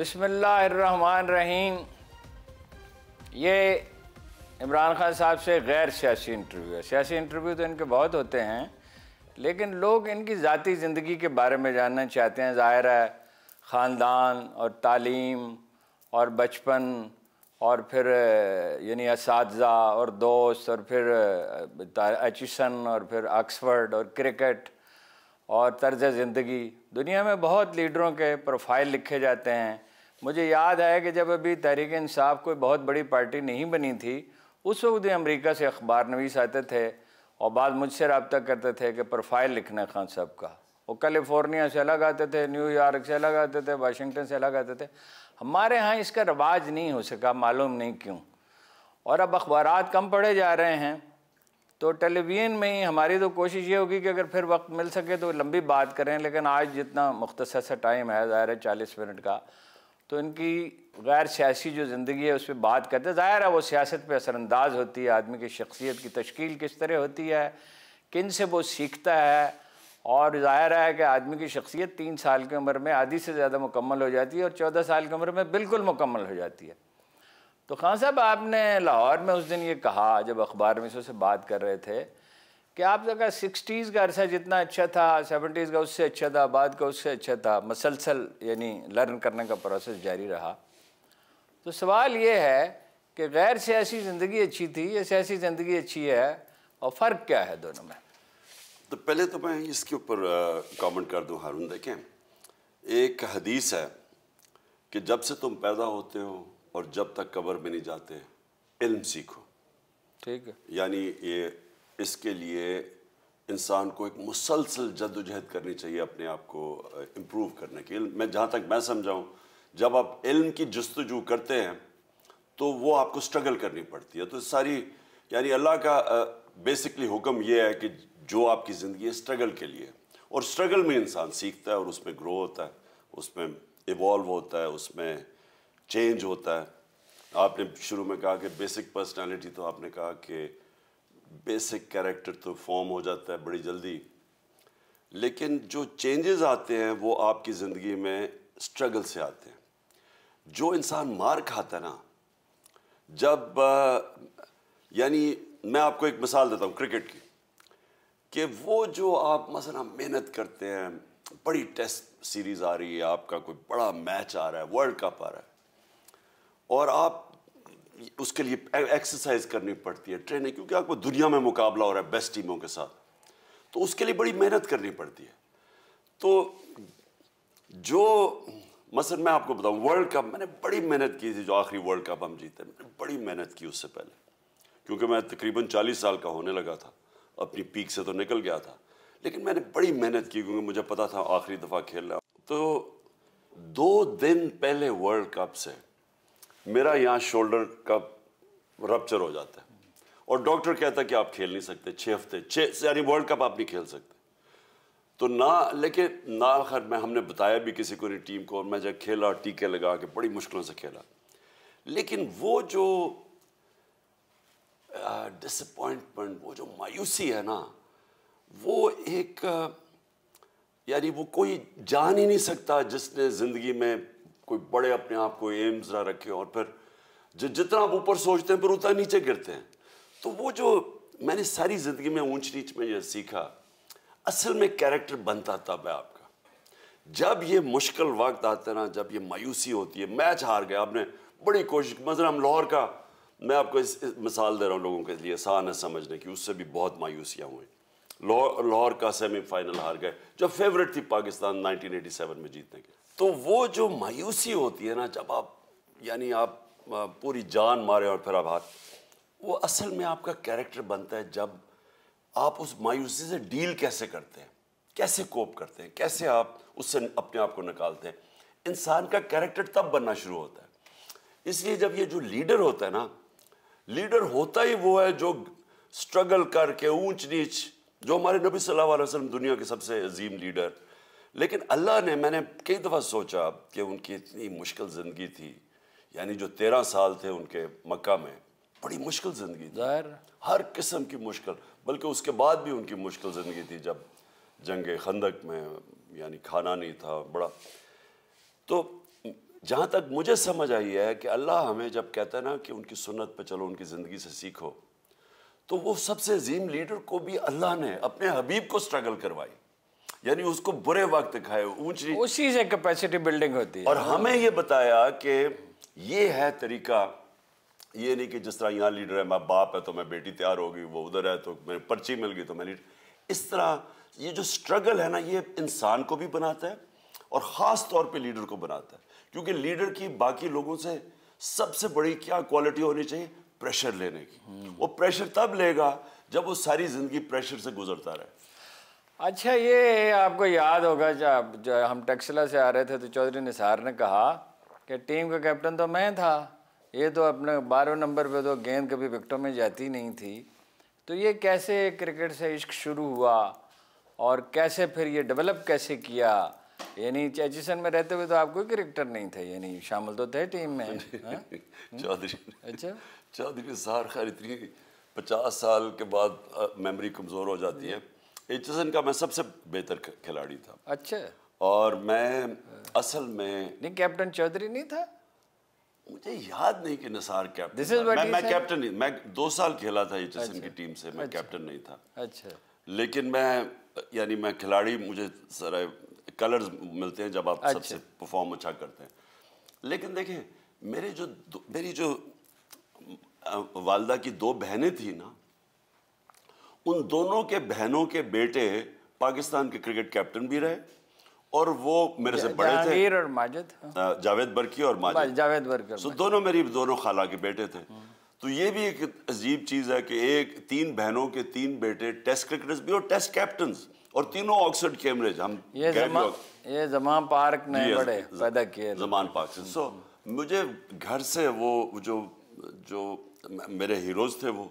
बसमान रहीम ये इमरान खान साहब से गैर सियासी इंटरव्यू है सियासी इंटरव्यू तो इनके बहुत होते हैं लेकिन लोग इनकी ज़ाती ज़िंदगी के बारे में जानना चाहते हैं ज़ाहिर है ख़ानदान और तालीम और बचपन और फिर यानी इस और दोस्त और फिर एचिसन और फिर ऑक्सफर्ड और क्रिकेट और तर्ज ज़िंदगी दुनिया में बहुत लीडरों के प्रोफाइल लिखे जाते हैं मुझे याद आया कि जब अभी तहरीक इंसाफ कोई बहुत बड़ी पार्टी नहीं बनी थी उस वक्त भी अमरीका से अखबार नवीस आते थे और बाद मुझसे रबता करते थे कि प्रोफाइल लिखना खान साहब का वो कैलिफोर्निया से अलग आते थे न्यूयॉर्क से अलग आते थे वाशिंगटन से अलग आते थे हमारे यहाँ इसका रवाज नहीं हो सका मालूम नहीं क्यों और अब अखबार कम पढ़े जा रहे हैं तो टेलीविज़न में ही हमारी तो कोशिश ये होगी कि अगर फिर वक्त मिल सके तो लंबी बात करें लेकिन आज जितना मुख्तर सा टाइम है ज़ाहिर है चालीस मिनट का तो इनकी गैर सियासी जो ज़िंदगी है उस पर बात करते हैं ज़ाहिर है वो सियासत पर असरानंदाज होती है आदमी की शख्सियत की तश्कील किस तरह होती है किन से वो सीखता है और ज़ाहिर है कि आदमी की शख्सियत तीन साल की उम्र में आधी से ज़्यादा मुकम्मल हो जाती है और चौदह साल की उम्र में बिल्कुल मुकम्मल हो जाती है तो खान साहब आपने लाहौर में उस दिन ये कहा जब अखबार में से बात कर रहे थे कि आप अगर सिक्सटीज़ का अरसा जितना अच्छा था सेवेंटीज़ का उससे अच्छा था बाद का उससे अच्छा था मसलसल यानी लर्न करने का प्रोसेस जारी रहा तो सवाल ये है कि गैर सियासी ज़िंदगी अच्छी थी या सियासी ज़िंदगी अच्छी है और फ़र्क क्या है दोनों में तो पहले तो मैं इसके ऊपर कमेंट कर दूं हारून देखें एक हदीस है कि जब से तुम पैदा होते हो और जब तक कबर में नहीं जाते इल्म सीखो ठीक है यानी ये इसके लिए इंसान को एक मुसलसल जद्दोजहद करनी चाहिए अपने आप को इम्प्रूव करने की मैं जहाँ तक मैं समझाऊँ जब आप इल्म की जस्तजू करते हैं तो वो आपको स्ट्रगल करनी पड़ती है तो सारी यानी अल्लाह का बेसिकली हुक्म ये है कि जो आपकी ज़िंदगी है स्ट्रगल के लिए और स्ट्रगल में इंसान सीखता है और उसमें ग्रो होता है उसमें इवॉल्व होता है उसमें चेंज होता है आपने शुरू में कहा कि बेसिक पर्सनैलिटी तो आपने कहा कि बेसिक कैरेक्टर तो फॉर्म हो जाता है बड़ी जल्दी लेकिन जो चेंजेस आते हैं वो आपकी ज़िंदगी में स्ट्रगल से आते हैं जो इंसान मार खाता है ना जब यानी मैं आपको एक मिसाल देता हूँ क्रिकेट की कि वो जो आप मसला मेहनत करते हैं बड़ी टेस्ट सीरीज़ आ रही है आपका कोई बड़ा मैच आ रहा है वर्ल्ड कप आ रहा है और आप उसके लिए एक्सरसाइज करनी पड़ती है ट्रेनिंग क्योंकि आपको दुनिया में मुकाबला हो रहा है बेस्ट टीमों के साथ तो उसके लिए बड़ी मेहनत करनी पड़ती है तो जो मसल मैं आपको बताऊं वर्ल्ड कप मैंने बड़ी मेहनत की थी जो आखिरी वर्ल्ड कप हम जीते मैंने बड़ी मेहनत की उससे पहले क्योंकि मैं तकरीबन 40 साल का होने लगा था अपनी पीक से तो निकल गया था लेकिन मैंने बड़ी मेहनत की क्योंकि मुझे पता था आखिरी दफ़ा खेलना तो दो दिन पहले वर्ल्ड कप से मेरा यहाँ शोल्डर का रपच्चर हो जाता है और डॉक्टर कहता है कि आप खेल नहीं सकते छः हफ्ते छः यानी वर्ल्ड कप आप नहीं खेल सकते तो ना लेकिन ना खैर मैं हमने बताया भी किसी को नहीं टीम को और मैं जब खेला टीके लगा के बड़ी मुश्किलों से खेला लेकिन वो जो डिसपॉइंटमेंट वो जो मायूसी है ना वो एक यानी वो कोई जान ही नहीं सकता जिसने ज़िंदगी में कोई बड़े अपने आप को एम्स ना रखे और फिर जि जितना आप ऊपर सोचते हैं फिर उतना नीचे गिरते हैं तो वो जो मैंने सारी ज़िंदगी में ऊंच नीच में यह सीखा असल में कैरेक्टर बनता तब है आपका जब ये मुश्किल वक्त आता है ना जब ये मायूसी होती है मैच हार गया आपने बड़ी कोशिश मजर हम लाहौर का मैं आपको इस, इस मिसाल दे रहा हूँ लोगों के लिए आसान है समझने की उससे भी बहुत मायूसियाँ हुई लाहौर का सेमीफाइनल हार गए जो फेवरेट थी पाकिस्तान 1987 में जीतने की तो वो जो मायूसी होती है ना जब आप यानी आप पूरी जान मारे और फिर आप हार वो असल में आपका कैरेक्टर बनता है जब आप उस मायूसी से डील कैसे करते हैं कैसे कोप करते हैं कैसे आप उससे अपने आप को निकालते हैं इंसान का कैरेक्टर तब बनना शुरू होता है इसलिए जब ये जो लीडर होता है ना लीडर होता ही वो है जो स्ट्रगल करके ऊंच नीच जो हमारे नबी सल्लल्लाहु अलैहि वसल्लम दुनिया के सबसे अजीम लीडर लेकिन अल्लाह ने मैंने कई दफ़ा सोचा कि उनकी इतनी मुश्किल ज़िंदगी थी यानी जो तेरह साल थे उनके मक्का में बड़ी मुश्किल ज़िंदगी ज़ाहिर हर किस्म की मुश्किल बल्कि उसके बाद भी उनकी मुश्किल ज़िंदगी थी जब जंग खंदक में यानी खाना नहीं था बड़ा तो जहाँ तक मुझे समझ आई है कि अल्लाह हमें जब कहता है ना कि उनकी सुन्नत पे चलो उनकी ज़िंदगी से सीखो तो वो सबसे अजीम लीडर को भी अल्लाह ने अपने हबीब को स्ट्रगल करवाई यानी उसको बुरे वक्त खाए ऊंची उसी से कैपेसिटी बिल्डिंग होती है और हमें ये बताया कि ये है तरीका ये नहीं कि जिस तरह यहाँ लीडर है मैं बाप है तो मैं बेटी तैयार होगी वो उधर है तो मेरी पर्ची मिल गई तो मैं लीडर इस तरह ये जो स्ट्रगल है ना ये इंसान को भी बनाता है और ख़ास तौर पर लीडर को बनाता है क्योंकि लीडर की बाकी लोगों से सबसे बड़ी क्या क्वालिटी होनी चाहिए प्रेशर लेने की वो प्रेशर तब लेगा जब वो सारी जिंदगी प्रेशर से गुजरता रहे अच्छा ये आपको याद होगा जब जो हम टक्सला से आ रहे थे तो चौधरी निसार ने कहा कि टीम का कैप्टन तो मैं था ये तो अपने बारह नंबर पे तो गेंद कभी विकटों में जाती नहीं थी तो ये कैसे क्रिकेट से इश्क शुरू हुआ और कैसे फिर ये डेवलप कैसे किया यानी चैचिसन में रहते हुए तो आप कोई क्रिकेटर नहीं थे यानी शामिल तो थे टीम में चौधरी हम्म? अच्छा चौधरी की खैर इतनी पचास साल के बाद मेमोरी कमज़ोर हो जाती है एचसन का मैं सबसे बेहतर खिलाड़ी था अच्छा और मैं असल में नहीं कैप्टन चौधरी नहीं था मुझे याद नहीं कि निसार कैप्टन मैं, मैं कैप्टन नहीं मैं दो साल खेला था एच अच्छा। की टीम से मैं अच्छा। कैप्टन नहीं था अच्छा लेकिन मैं यानी मैं खिलाड़ी मुझे सारे कलर्स मिलते हैं जब आप अच्छा। सबसे परफॉर्म अच्छा करते हैं लेकिन देखें मेरे जो मेरी जो वालदा की दो बहनें थी ना उन दोनों के बहनों के बेटे पाकिस्तान के क्रिकेट कैप्टन भी रहे और वो मेरे से बड़े थे और हाँ। माजिद जावेद बरकी और माजिद जावेद बरकी सो दोनों मेरी दोनों खाला के बेटे थे हम्म। तो ये भी एक अजीब चीज़ है कि एक तीन बहनों के तीन बेटे टेस्ट क्रिकेटर्स भी और टेस्ट कैप्टन और तीनों ऑक्सफर्ड कैम्ब्रिज हम ये जमा, ये जमा पार्क ने बड़े पैदा किए जमान पार्क से सो हम्म। मुझे घर से वो जो जो मेरे हीरोज थे वो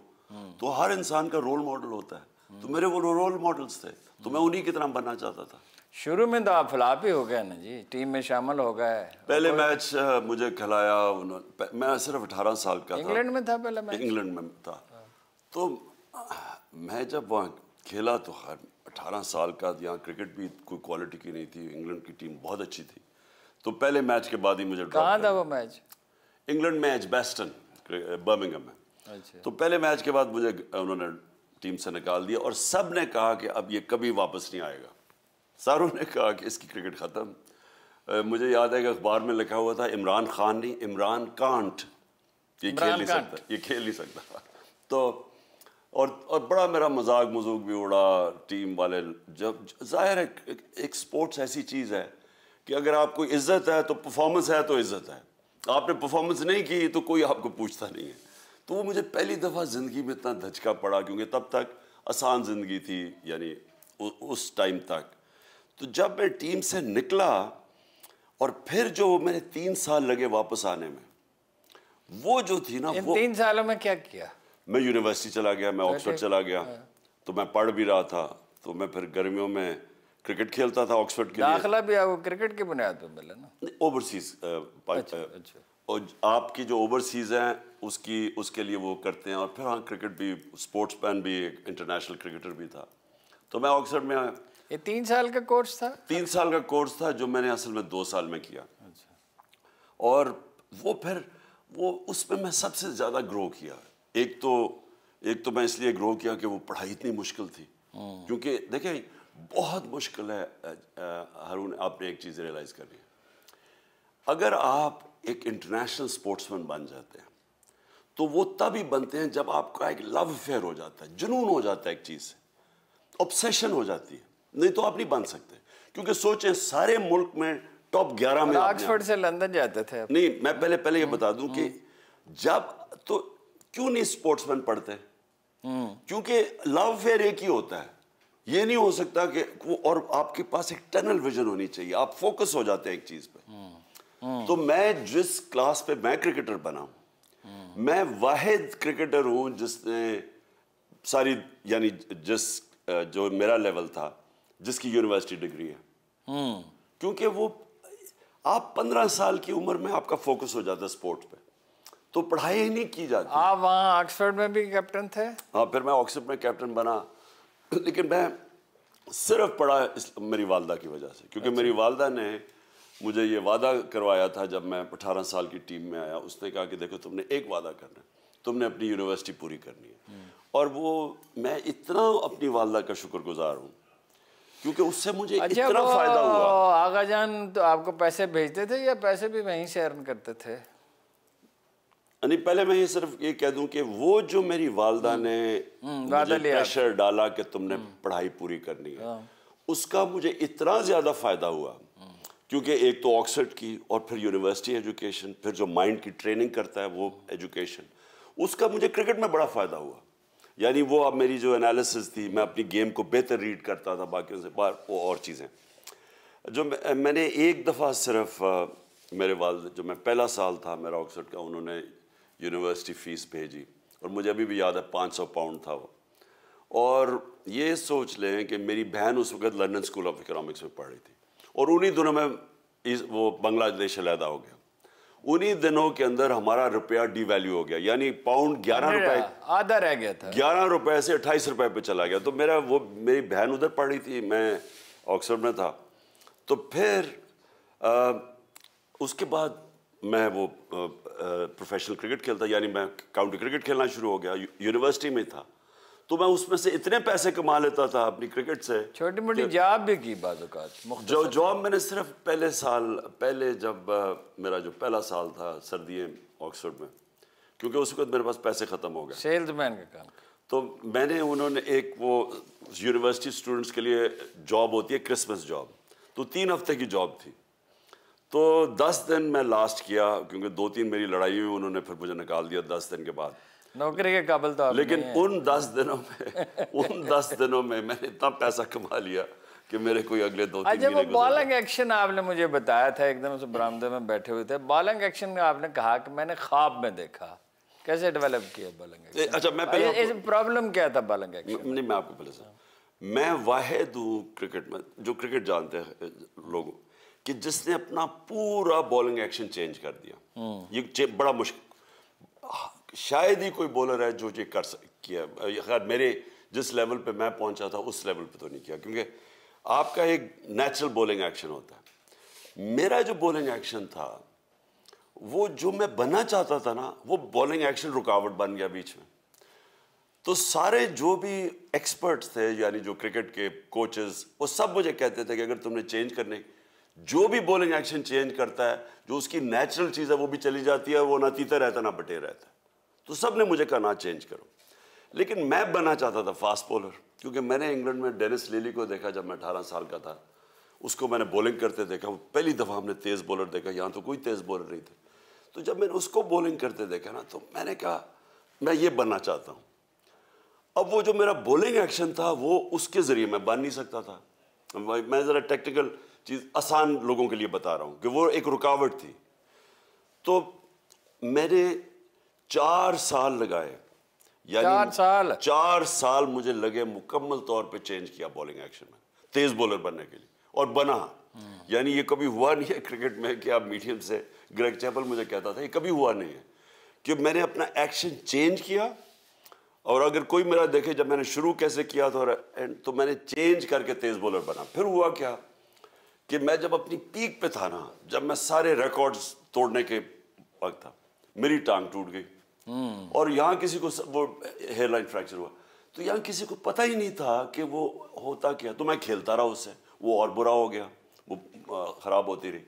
तो हर इंसान का रोल मॉडल होता है तो मेरे वो रोल मॉडल्स थे तो मैं उन्हीं की तरह बनना चाहता था शुरू में तो आप फ्लाप ही हो गए ना जी टीम में शामिल हो गए पहले मैच मुझे खिलाया मैं सिर्फ अठारह साल का इंग्लैंड में था पहले इंग्लैंड में था तो मैं जब वहाँ खेला तो खैर अठारह साल का यहाँ क्रिकेट भी कोई क्वालिटी की नहीं थी इंग्लैंड की टीम बहुत अच्छी थी तो पहले मैच के बाद ही मुझे कहाँ था वो match England match Edgbaston Birmingham में अच्छा। तो पहले मैच के बाद मुझे उन्होंने टीम से निकाल दिया और सब ने कहा कि अब ये कभी वापस नहीं आएगा सारों ने कहा कि इसकी क्रिकेट ख़त्म मुझे याद है कि अखबार में लिखा हुआ था इमरान खान नहीं इमरान कांट ये खेल नहीं सकता ये खेल नहीं सकता तो और और बड़ा मेरा मजाक मजूक भी उड़ा टीम वाले जब जाहिर है एक स्पोर्ट्स ऐसी चीज़ है कि अगर आपको इज्जत है तो परफॉर्मेंस है तो इज्जत है आपने परफॉर्मेंस नहीं की तो कोई आपको पूछता नहीं है तो वो मुझे पहली दफ़ा ज़िंदगी में इतना धचका पड़ा क्योंकि तब तक आसान ज़िंदगी थी यानी उस टाइम तक तो जब मैं टीम से निकला और फिर जो मैंने तीन साल लगे वापस आने में वो जो थी ना वो तीन सालों में क्या किया मैं यूनिवर्सिटी चला गया मैं ऑक्सफोर्ड अच्छा, अच्छा। चला गया हाँ। तो मैं पढ़ भी रहा था तो मैं फिर गर्मियों में क्रिकेट खेलता था ऑक्सफोर्ड के दाखला भी वो क्रिकेट के बुनियाद पर मिले ना ओवरसीज अच्छा, अच्छा। और आपकी जो ओवरसीज हैं उसकी उसके लिए वो करते हैं और फिर हाँ क्रिकेट भी स्पोर्ट्स मैन भी एक इंटरनेशनल क्रिकेटर भी था तो मैं ऑक्सफर्ड में आया ये तीन साल का कोर्स था तीन साल का कोर्स था जो मैंने असल में दो साल में किया अच्छा। और वो फिर वो उसमें मैं सबसे ज़्यादा ग्रो किया एक तो एक तो मैं इसलिए ग्रो किया कि वो पढ़ाई इतनी मुश्किल थी हम्म। क्योंकि देखें बहुत मुश्किल है हरून आपने एक चीज़ रियलाइज़ करनी है अगर आप एक इंटरनेशनल स्पोर्ट्समैन बन जाते हैं तो वो तभी बनते हैं जब आपका एक लव अफेयर हो जाता है जुनून हो जाता है एक चीज़ से ऑब्सेशन हो जाती है नहीं तो आप नहीं बन सकते क्योंकि सोचें सारे मुल्क में टॉप ग्यारह में ऑक्सफोर्ड से लंदन जाते थे नहीं मैं पहले पहले ये हम्म, बता दूं कि हम्म। जब तो क्यों नहीं स्पोर्ट्समैन पढ़ते हम्म। क्योंकि लव अफेयर एक ही होता है ये नहीं हो सकता कि और आपके पास एक टनल विजन होनी चाहिए आप फोकस हो जाते हैं एक चीज पे हम्म, हम्म। तो मैं जिस क्लास पे मैं क्रिकेटर बना हूं हम्म। मैं वाहिद क्रिकेटर हूं जिसने सारी यानी जिस जो मेरा लेवल था जिसकी यूनिवर्सिटी डिग्री है क्योंकि वो आप पंद्रह साल की उम्र में आपका फोकस हो जाता है स्पोर्ट पे तो पढ़ाई ही नहीं की जाती आप वहां ऑक्सफोर्ड में भी कैप्टन थे हाँ फिर मैं ऑक्सफोर्ड में कैप्टन बना लेकिन मैं सिर्फ पढ़ा इस मेरी वालदा की वजह से क्योंकि मेरी अच्छा। वालदा ने मुझे ये वादा करवाया था जब मैं अठारह साल की टीम में आया उसने कहा कि देखो तुमने एक वादा करना है तुमने अपनी यूनिवर्सिटी पूरी करनी है हम्म। और वो मैं इतना अपनी वालदा का शुक्रगुजार हूँ क्योंकि उससे मुझे अच्छा इतना फायदा हुआ आगा जान तो आपको पैसे भेजते थे या पैसे भी वहीं से अर्न करते थे नहीं पहले मैं ये सिर्फ ये कह दूं कि वो जो मेरी वालदा हम्म। ने प्रेशर हम्म, डाला कि तुमने हम्म। पढ़ाई पूरी करनी है हाँ। उसका मुझे इतना ज़्यादा फ़ायदा हुआ क्योंकि एक तो ऑक्सफर्ड की और फिर यूनिवर्सिटी एजुकेशन फिर जो माइंड की ट्रेनिंग करता है वो एजुकेशन उसका मुझे क्रिकेट में बड़ा फ़ायदा हुआ यानी वो अब मेरी जो एनालिसिस थी मैं अपनी गेम को बेहतर रीड करता था बाकी से बाहर वो और चीज़ें जो मैंने एक दफ़ा सिर्फ मेरे वाल जो मैं पहला साल था मेरा ऑक्सफर्ड का उन्होंने यूनिवर्सिटी फ़ीस भेजी और मुझे अभी भी याद है पाँच सौ पाउंड था वो और ये सोच लें कि मेरी बहन उस वक्त लंदन स्कूल ऑफ इकोनॉमिक्स में पढ़ रही थी और उन्हीं दिनों में इस वो बांग्लादेश अलहदा हो गया उन्हीं दिनों के अंदर हमारा रुपया डिवैल्यू हो गया यानी पाउंड ग्यारह रुपए आधा रह गया था ग्यारह रुपए से अट्ठाईस रुपए पे चला गया तो मेरा वो मेरी बहन उधर पढ़ रही थी मैं ऑक्सफर्ड में था तो फिर आ, उसके बाद मैं वो प्रोफेशनल क्रिकेट खेलता यानी मैं काउंटी क्रिकेट खेलना शुरू हो गया यूनिवर्सिटी में था तो मैं उसमें से इतने पैसे कमा लेता था अपनी क्रिकेट से छोटी मोटी जॉब भी की बात जो जॉब मैंने सिर्फ पहले साल पहले जब मेरा जो पहला साल था सर्दी ऑक्सफोर्ड में क्योंकि उस वक्त मेरे पास पैसे ख़त्म हो गए सेल्समैन का काम तो मैंने उन्होंने एक वो यूनिवर्सिटी स्टूडेंट्स के लिए जॉब होती है क्रिसमस जॉब तो तीन हफ्ते की जॉब थी तो दस दिन मैं लास्ट किया क्योंकि दो तीन मेरी लड़ाई हुई उन्होंने फिर मुझे निकाल दिया दस दिन के बाद नौकरी के काबिल तो लेकिन उन दस दिनों में उन दस दिनों में मैंने इतना पैसा कमा लिया कि मेरे कोई अगले दो अच्छा वो बॉलिंग एक्शन आपने मुझे बताया था एकदम उस बरामदे में बैठे हुए थे बॉलिंग एक्शन में आपने कहा कि मैंने ख्वाब में देखा कैसे डेवलप किया बॉलिंग अच्छा मैं पहले इस प्रॉब्लम क्या था बॉलिंग एक्शन नहीं मैं आपको पहले मैं वाहिद हूँ क्रिकेट में जो क्रिकेट जानते हैं लोग कि जिसने अपना पूरा बॉलिंग एक्शन चेंज कर दिया हम्म। ये बड़ा मुश्किल हाँ, शायद ही कोई बॉलर है जो ये कर किया खैर मेरे जिस लेवल पे मैं पहुंचा था उस लेवल पे तो नहीं किया क्योंकि आपका एक नेचुरल बॉलिंग एक्शन होता है मेरा जो बॉलिंग एक्शन था वो जो मैं बनना चाहता था ना वो बॉलिंग एक्शन रुकावट बन गया बीच में तो सारे जो भी एक्सपर्ट्स थे यानी जो क्रिकेट के कोचेस वो सब मुझे कहते थे कि अगर तुमने चेंज करने की जो भी बॉलिंग एक्शन चेंज करता है जो उसकी नेचुरल चीज़ है वो भी चली जाती है वो ना तीता रहता ना बटे रहता तो सब ने मुझे कहा ना चेंज करो लेकिन मैं बनना चाहता था फास्ट बॉलर क्योंकि मैंने इंग्लैंड में डेनिस लेली को देखा जब मैं अठारह साल का था उसको मैंने बॉलिंग करते देखा पहली दफ़ा हमने तेज़ बॉलर देखा यहाँ तो कोई तेज़ बॉलर नहीं थे तो जब मैंने उसको बॉलिंग करते देखा ना तो मैंने कहा मैं ये बनना चाहता हूँ अब वो जो मेरा बॉलिंग एक्शन था वो उसके ज़रिए मैं बन नहीं सकता था मैं ज़रा टेक्निकल चीज़ आसान लोगों के लिए बता रहा हूं कि वो एक रुकावट थी तो मैंने चार साल लगाए यानी चार साल चार साल मुझे लगे मुकम्मल तौर पे चेंज किया बॉलिंग एक्शन में तेज बॉलर बनने के लिए और बना यानी ये कभी हुआ नहीं है क्रिकेट में कि आप मीडियम से ग्रेग चैपल मुझे कहता था ये कभी हुआ नहीं है कि मैंने अपना एक्शन चेंज किया और अगर कोई मेरा देखे जब मैंने शुरू कैसे किया था और एंड तो मैंने चेंज करके तेज बॉलर बना फिर हुआ क्या कि मैं जब अपनी पीक पे था ना जब मैं सारे रिकॉर्ड्स तोड़ने के वक्त था मेरी टांग टूट गई हम्म। और यहाँ किसी को वो हेयरलाइन फ्रैक्चर हुआ तो यहाँ किसी को पता ही नहीं था कि वो होता क्या तो मैं खेलता रहा उससे वो और बुरा हो गया वो ख़राब होती रही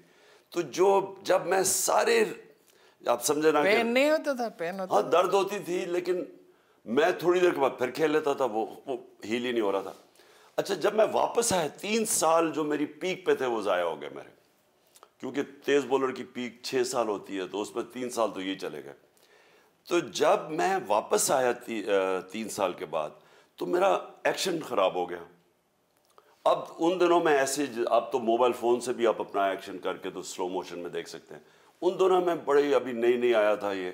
तो जो जब मैं सारे आप समझे ना पेन नहीं होता था पेन होता हाँ दर्द होती थी लेकिन मैं थोड़ी देर के बाद फिर खेल लेता था वो वो हील ही नहीं हो रहा था अच्छा जब मैं वापस आया तीन साल जो मेरी पीक पे थे वो ज़ाया हो गए मेरे क्योंकि तेज़ बॉलर की पीक छः साल होती है तो उसमें तीन साल तो ये चले गए तो जब मैं वापस आया ती, तीन साल के बाद तो मेरा एक्शन ख़राब हो गया अब उन दिनों में ऐसे अब तो मोबाइल फ़ोन से भी आप अपना एक्शन करके तो स्लो मोशन में देख सकते हैं उन दोनों में बड़े अभी नई नई आया था ये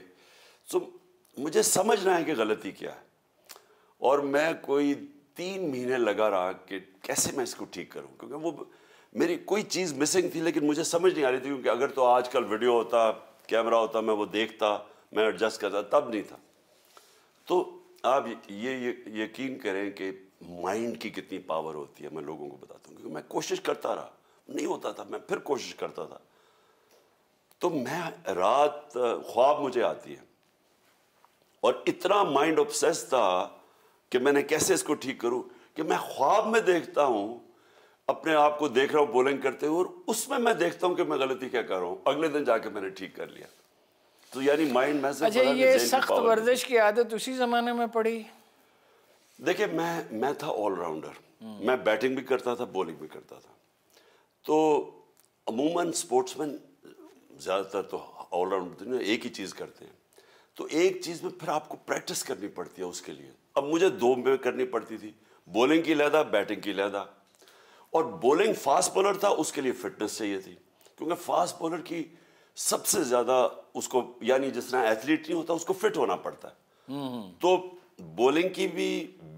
तो मुझे समझना है कि गलती क्या है और मैं कोई तीन महीने लगा रहा कि कैसे मैं इसको ठीक करूं क्योंकि वो मेरी कोई चीज़ मिसिंग थी लेकिन मुझे समझ नहीं आ रही थी क्योंकि अगर तो आजकल वीडियो होता कैमरा होता मैं वो देखता मैं एडजस्ट करता तब नहीं था तो आप ये ये यकीन करें कि माइंड की कितनी पावर होती है मैं लोगों को बताता हूँ क्योंकि मैं कोशिश करता रहा नहीं होता था मैं फिर कोशिश करता था तो मैं रात ख्वाब मुझे आती है और इतना माइंड ऑब्सेस था कि मैंने कैसे इसको ठीक करूं कि मैं ख्वाब में देखता हूं अपने आप को देख रहा हूं बोलिंग करते हुए और उसमें मैं देखता हूं कि मैं गलती क्या कर रहा हूं अगले दिन जाके मैंने ठीक कर लिया तो यानी माइंड में अच्छा ये सख्त वर्जिश की आदत उसी जमाने में पड़ी देखिए मैं मैं था ऑलराउंडर मैं बैटिंग भी करता था बॉलिंग भी करता था तो अमूमन स्पोर्ट्समैन ज़्यादातर तो ऑलराउंड एक ही चीज़ करते हैं तो एक चीज़ में फिर आपको प्रैक्टिस करनी पड़ती है उसके लिए अब मुझे दो में करनी पड़ती थी बॉलिंग की लहदा बैटिंग की लहदा और बॉलिंग फास्ट बॉलर था उसके लिए फिटनेस चाहिए थी क्योंकि फास्ट बॉलर की सबसे ज़्यादा उसको यानी जिस तरह एथलीट नहीं होता उसको फिट होना पड़ता है तो बॉलिंग की भी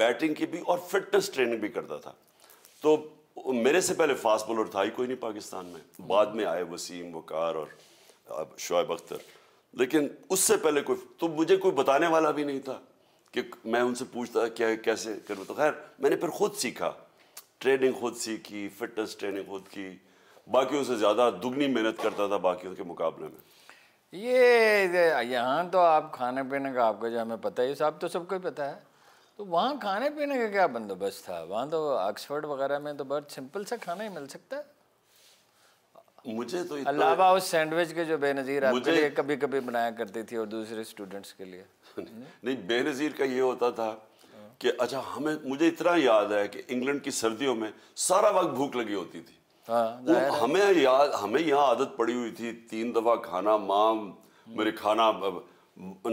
बैटिंग की भी और फिटनेस ट्रेनिंग भी करता था तो मेरे से पहले फास्ट बॉलर था ही कोई नहीं पाकिस्तान में बाद में आए वसीम वकार और शोएब अख्तर लेकिन उससे पहले कोई तो मुझे कोई बताने वाला भी नहीं था कि मैं उनसे पूछता क्या कैसे करूँ तो खैर मैंने फिर खुद सीखा ट्रेनिंग खुद सीखी फिटनेस ट्रेनिंग खुद की बाकियों से ज़्यादा दुगनी मेहनत करता था बाकियों के मुकाबले में ये यहाँ तो आप खाने पीने का आपका जो हमें पता ही साहब तो सबको ही पता है तो वहाँ खाने पीने का क्या बंदोबस्त था वहाँ तो ऑक्सफोर्ड वगैरह में तो बहुत सिंपल सा खाना ही मिल सकता है मुझे तो अलावा उस सैंडविच के जो बेनज़ीर मुझे लिए कभी कभी बनाया करती थी और दूसरे स्टूडेंट्स के लिए नहीं बेनज़ीर का ये होता था कि अच्छा हमें मुझे इतना याद है कि इंग्लैंड की सर्दियों में सारा वक्त भूख लगी होती थी हाँ, हमें याद हमें यहाँ आदत पड़ी हुई थी तीन दफ़ा खाना माँ मेरे खाना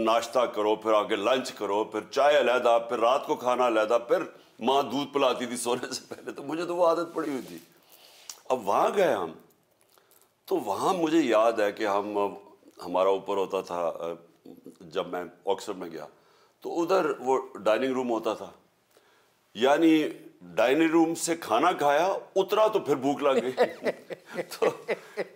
नाश्ता करो फिर आगे लंच करो फिर चाय अलहदा फिर रात को खाना अलहदा फिर माँ दूध पिलाती थी सोने से पहले तो मुझे तो वो आदत पड़ी हुई थी अब वहां गए हम तो वहाँ मुझे याद है कि हम हमारा ऊपर होता था जब मैं ऑक्सफर्ड में गया तो उधर वो डाइनिंग रूम होता था यानी डाइनिंग रूम से खाना खाया उतरा तो फिर भूख लग गई तो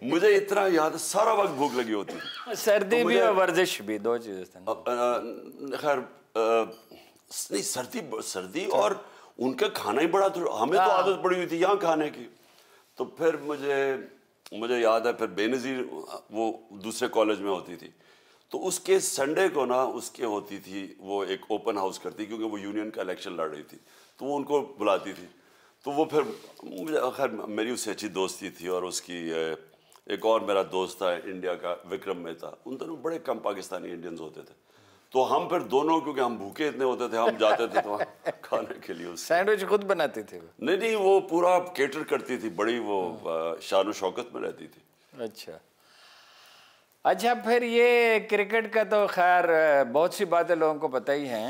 मुझे इतना याद सारा वक्त भूख लगी होती सर्दी तो भी और वर्जिश भी दो चीजें खैर नहीं सर्दी सर्दी अच्छा। और उनका खाना ही बड़ा हमें तो हाँ। आदत पड़ी हुई थी यहाँ खाने की तो फिर मुझे मुझे याद है फिर बेनज़ीर वो दूसरे कॉलेज में होती थी तो उसके संडे को ना उसके होती थी वो एक ओपन हाउस करती क्योंकि वो यूनियन का इलेक्शन लड़ रही थी तो वो उनको बुलाती थी तो वो फिर मुझे खैर मेरी उससे अच्छी दोस्ती थी और उसकी एक और मेरा दोस्त था इंडिया का विक्रम मेहता उन दोनों बड़े कम पाकिस्तानी इंडियंस होते थे तो हम फिर दोनों क्योंकि हम भूखे इतने होते थे हम जाते थे तो खाने के लिए सैंडविच खुद बनाती थी नहीं नहीं वो पूरा केटर करती थी बड़ी वो हाँ। शान शौकत में रहती थी अच्छा अच्छा फिर ये क्रिकेट का तो खैर बहुत सी बातें लोगों को पता ही हैं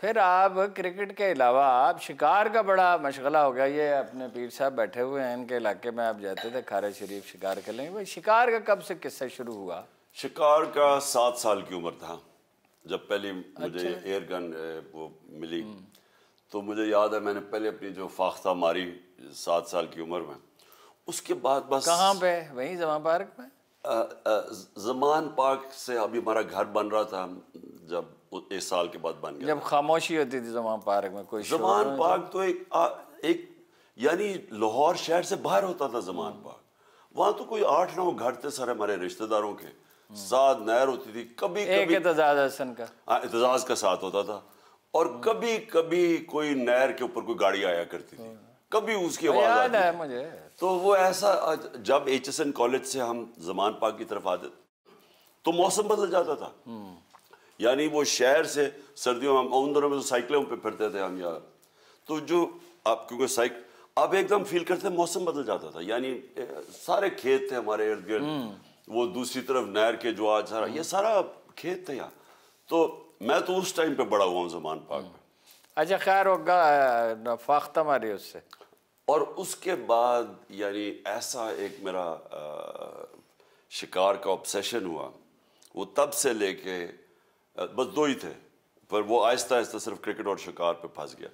फिर आप क्रिकेट के अलावा आप शिकार का बड़ा मशगला हो गया ये अपने पीर साहब बैठे हुए हैं इनके इलाके में आप जाते थे खारा शरीफ शिकार खेलेंगे भाई शिकार का कब से किस्सा शुरू हुआ शिकार का सात साल की उम्र था जब पहली मुझे अच्छा। एयर गन वो मिली तो मुझे याद है मैंने पहले अपनी जो फाख्ता मारी सात साल की उम्र में उसके बाद बस कहाँ पे वहीं जमान पार्क में जमान पार्क से अभी हमारा घर बन रहा था जब इस साल के बाद बन गया जब खामोशी होती थी जमान पार्क में कोई जमान पार्क तो एक आ, एक यानी लाहौर शहर से बाहर होता था जमान हम्म। पार्क वहाँ तो कोई आठ नौ घर थे सारे हमारे रिश्तेदारों के साथ नहर होती थी कभी एक कभी एतजाज हसन का हाँ एतजाज का साथ होता था और कभी कभी कोई नहर के ऊपर कोई गाड़ी आया करती थी कभी उसकी आवाज याद है मुझे तो वो ऐसा जब एच एस एन कॉलेज से हम जमान पाक की तरफ आते तो मौसम बदल जाता था यानी वो शहर से सर्दियों में उन दिनों में तो साइकिलों पे फिरते थे हम यहाँ तो जो आप क्योंकि साइकिल आप एकदम फील करते मौसम बदल जाता था यानी सारे खेत थे हमारे इर्द गिर्द वो दूसरी तरफ नहर के जो आज सारा ये सारा खेत थे यहाँ तो मैं तो उस टाइम पे बड़ा हुआ हूँ जमान पार्क में हम्म। अच्छा खैर होगा फाख्ता मारी उससे और उसके बाद यानी ऐसा एक मेरा आ, शिकार का ऑब्सेशन हुआ वो तब से लेके बस दो ही थे पर वो आहिस्ता आहिस्ता सिर्फ क्रिकेट और शिकार पे फंस गया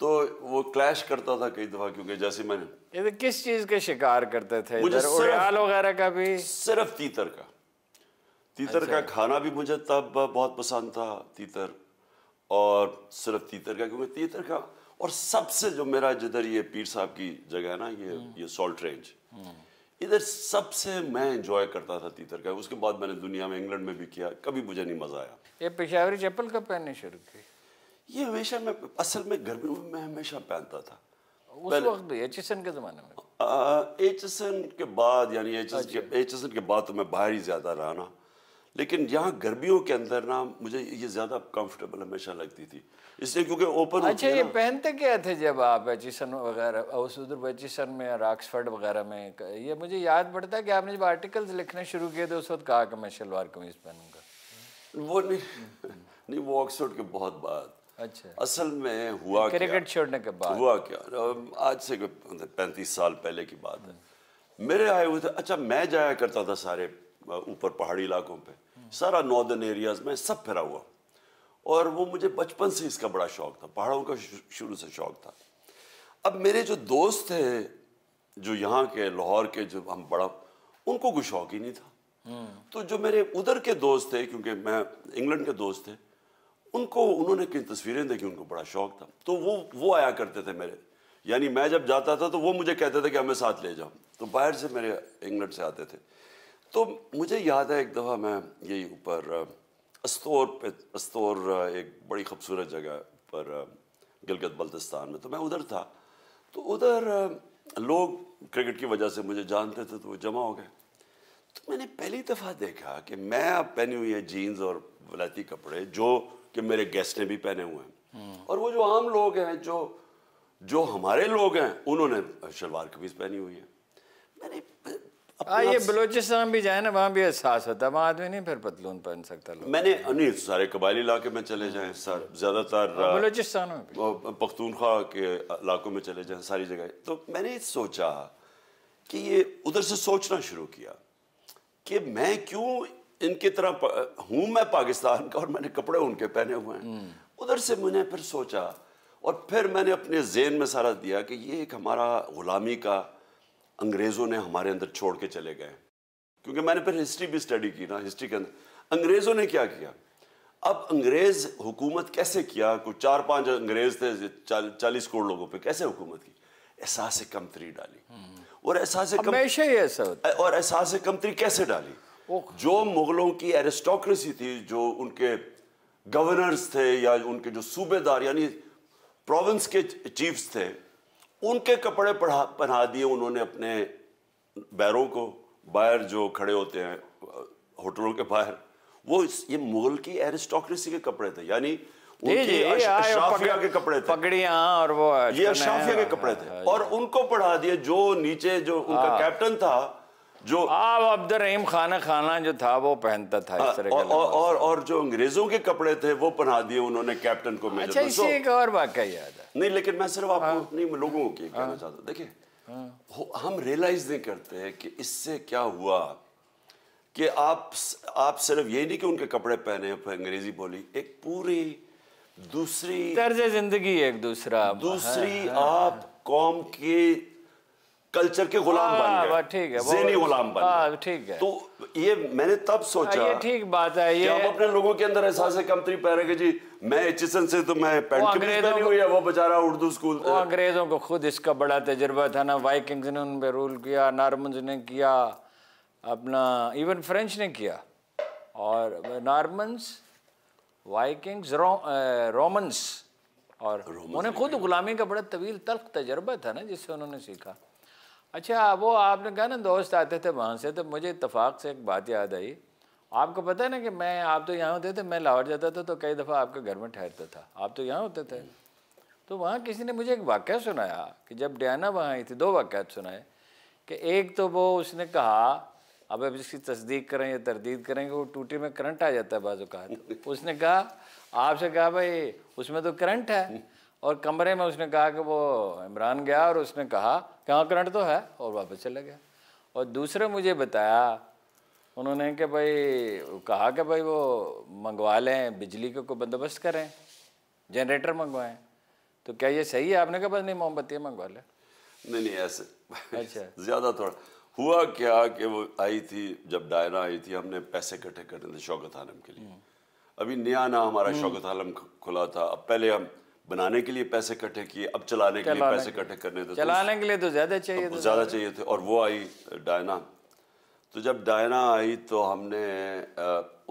तो वो क्लैश करता था कई दफा क्योंकि जैसे मैंने ये तो किस चीज के शिकार करते थे वगैरह का भी सिर्फ तीतर का तीतर अच्छा। का खाना भी मुझे तब बहुत पसंद था तीतर और सिर्फ तीतर का क्योंकि तीतर का और सबसे जो मेरा जिधर ये पीर साहब की जगह है ना ये हम्म। ये सॉल्ट हम्म। रेंज इधर सबसे मैं इंजॉय करता था तीतर का उसके बाद मैंने दुनिया में इंग्लैंड में भी किया कभी मुझे नहीं मजा आया ये पेशावरी चप्पल कब पहनने शुरू की ये हमेशा मैं असल में गर्मियों में मैं हमेशा पहनता था उस वक्त के ज़माने में के बाद यानी हाँ के बाद तो मैं बाहर ही ज़्यादा रहा ना लेकिन यहाँ गर्मियों के अंदर ना मुझे ये ज़्यादा कंफर्टेबल हमेशा लगती थी इसलिए क्योंकि ओपन अच्छा ये पहनते क्या थे जब आप एचिसन वगैरह उस उधर एचिसन में और ऑक्सफर्ड वगैरह में ये मुझे याद पड़ता है कि आपने जब आर्टिकल्स लिखने शुरू किए थे उस वक्त कहा कि मैं शलवार कमीज पहनूंगा वो नहीं नहीं वो ऑक्सफोर्ड के बहुत बाद अच्छा असल में हुआ क्रिकेट छोड़ने के बाद हुआ क्या आज से मतलब पैंतीस साल पहले की बात है मेरे आए हुए थे अच्छा मैं जाया करता था सारे ऊपर पहाड़ी इलाकों पे सारा नॉर्दर्न एरियाज में सब फिरा हुआ और वो मुझे बचपन से इसका बड़ा शौक था पहाड़ों का शुरू से शौक था अब मेरे जो दोस्त थे जो यहाँ के लाहौर के जो हम बड़ा उनको कोई शौक ही नहीं था हम्म। तो जो मेरे उधर के दोस्त थे क्योंकि मैं इंग्लैंड के दोस्त थे उनको उन्होंने कई तस्वीरें देखी उनको बड़ा शौक था तो वो वो आया करते थे मेरे यानी मैं जब जाता था तो वो मुझे कहते थे कि हमें साथ ले जाओ तो बाहर से मेरे इंग्लैंड से आते थे तो मुझे याद है एक दफ़ा मैं यही ऊपर अस्तौर पे अस्तौर एक बड़ी खूबसूरत जगह पर गिलगत बल्तिस्तान में तो मैं उधर था तो उधर लोग क्रिकेट की वजह से मुझे जानते थे तो वो जमा हो गए तो मैंने पहली दफ़ा देखा कि मैं अब पहनी हुई है जीन्स और वलायती कपड़े जो कि मेरे गेस्ट ने भी पहने हुए हैं और वो जो आम लोग हैं जो जो हमारे लोग हैं उन्होंने शलवार कमीज पहनी हुई है मैंने हाँ ये बलोचिस्तान भी जाए ना वहाँ भी एहसास होता है वहाँ आदमी नहीं फिर पतलून पहन सकता लोग मैंने नहीं सारे कबायली इलाके में चले जाएं सर ज़्यादातर हाँ, बलोचिस्तान में पख्तूनख्वा के इलाकों में चले जाएं सारी जगह तो मैंने सोचा कि ये उधर से सोचना शुरू किया कि मैं क्यों इनकी तरह हूं मैं पाकिस्तान का और मैंने कपड़े उनके पहने हुए हैं हम्म। उधर से मैंने फिर सोचा और फिर मैंने अपने जेन में सारा दिया कि ये एक हमारा ग़ुलामी का अंग्रेज़ों ने हमारे अंदर छोड़ के चले गए क्योंकि मैंने फिर हिस्ट्री भी स्टडी की ना हिस्ट्री के अंदर अंग्रेज़ों ने क्या किया अब अंग्रेज़ हुकूमत कैसे किया कुछ चार पांच अंग्रेज़ थे चालीस करोड़ लोगों पर कैसे हुकूमत की एहसास कमतरी डाली हम्म। और एहसास और एहसास कमतरी कैसे डाली जो मुगलों की एरिस्टोक्रेसी थी जो उनके गवर्नर्स थे या उनके जो सूबेदार यानी प्रोविंस के चीफ्स थे उनके कपड़े पहना दिए उन्होंने अपने बैरों को बाहर जो खड़े होते हैं होटलों के बाहर वो इस, ये मुगल की एरिस्टोक्रेसी के कपड़े थे यानी उनकी के कपड़े थे पगड़ियां और वो ये अशराफिया के कपड़े थे हाँ, हाँ, और उनको पढ़ा दिए जो नीचे जो उनका कैप्टन हाँ। था जो आप अब्दुल रहीम खाना खाना जो था वो पहनता था इस हाँ, तरह और, और, और और जो अंग्रेजों के कपड़े थे वो पहना दिए उन्होंने कैप्टन को मेजर अच्छा तो इससे एक और वाकई याद है नहीं लेकिन मैं सिर्फ आपको हाँ। नहीं लोगों को हाँ। कहना चाहता देखिए हाँ। हम रियलाइज नहीं करते हैं कि इससे क्या हुआ कि आप आप सिर्फ ये नहीं कि उनके कपड़े पहने अंग्रेजी बोली एक पूरी दूसरी तर्ज जिंदगी एक दूसरा दूसरी हाँ, आप कौम के कल्चर के गुलाम बन हाँ, गए ठीक है जेनी गुलाम बन हाँ, गए ठीक है तो ये मैंने तब सोचा हाँ, ये ठीक बात है ये आप अपने लोगों के अंदर एहसास कमतरी पैर कि जी मैं एचिसन से तो मैं पैंट पहनी हुई है वो बेचारा उर्दू स्कूल वो अंग्रेजों को खुद इसका बड़ा तजुर्बा था ना वाइकिंग्स ने उन पर रूल किया नॉर्मन्स ने किया अपना इवन फ्रेंच ने किया और नॉर्मन्स वाइकिंग्स रोमन्स और उन्हें खुद गुलामी का बड़ा तवील तल्ख तजर्बा था ना जिससे उन्होंने सीखा अच्छा वो आपने कहा ना दोस्त आते थे वहाँ से तो मुझे इतफाक़ से एक बात याद आई आपको पता है ना कि मैं आप तो यहाँ होते थे मैं लाहौर जाता था तो कई दफ़ा आपके घर में ठहरता था आप तो यहाँ होते थे तो वहाँ किसी ने मुझे एक वाक्य सुनाया कि जब डियाना वहाँ आई थी दो वाक़ात सुनाए कि एक तो वो उसने कहा अब अब इसकी तस्दीक करें या तरदीद करें कि वो टूटी में करंट आ जाता है का उसने कहा आपसे कहा भाई उसमें तो करंट है और कमरे में उसने कहा कि वो इमरान गया और उसने कहा कि हाँ करंट तो है और वापस चला गया और दूसरे मुझे बताया उन्होंने कि भाई कहा कि भाई वो मंगवा लें बिजली का कोई बंदोबस्त करें जनरेटर मंगवाएं तो क्या ये सही है आपने कहा बस नहीं मोमबत्तियाँ मंगवा लें नहीं नहीं ऐसे अच्छा ज़्यादा थोड़ा हुआ क्या कि वो आई थी जब डायरा आई थी हमने पैसे इकट्ठे करने थे शौकत आलम के लिए हम्म। अभी नया ना हमारा हम्म। शौकत आलम खुला था अब पहले हम बनाने के लिए पैसे इकट्ठे किए अब चलाने के लिए पैसे इकट्ठे करने थे तो चलाने के लिए तो ज़्यादा चाहिए तो ज़्यादा चाहिए थे और वो आई डायना तो जब डायना आई तो हमने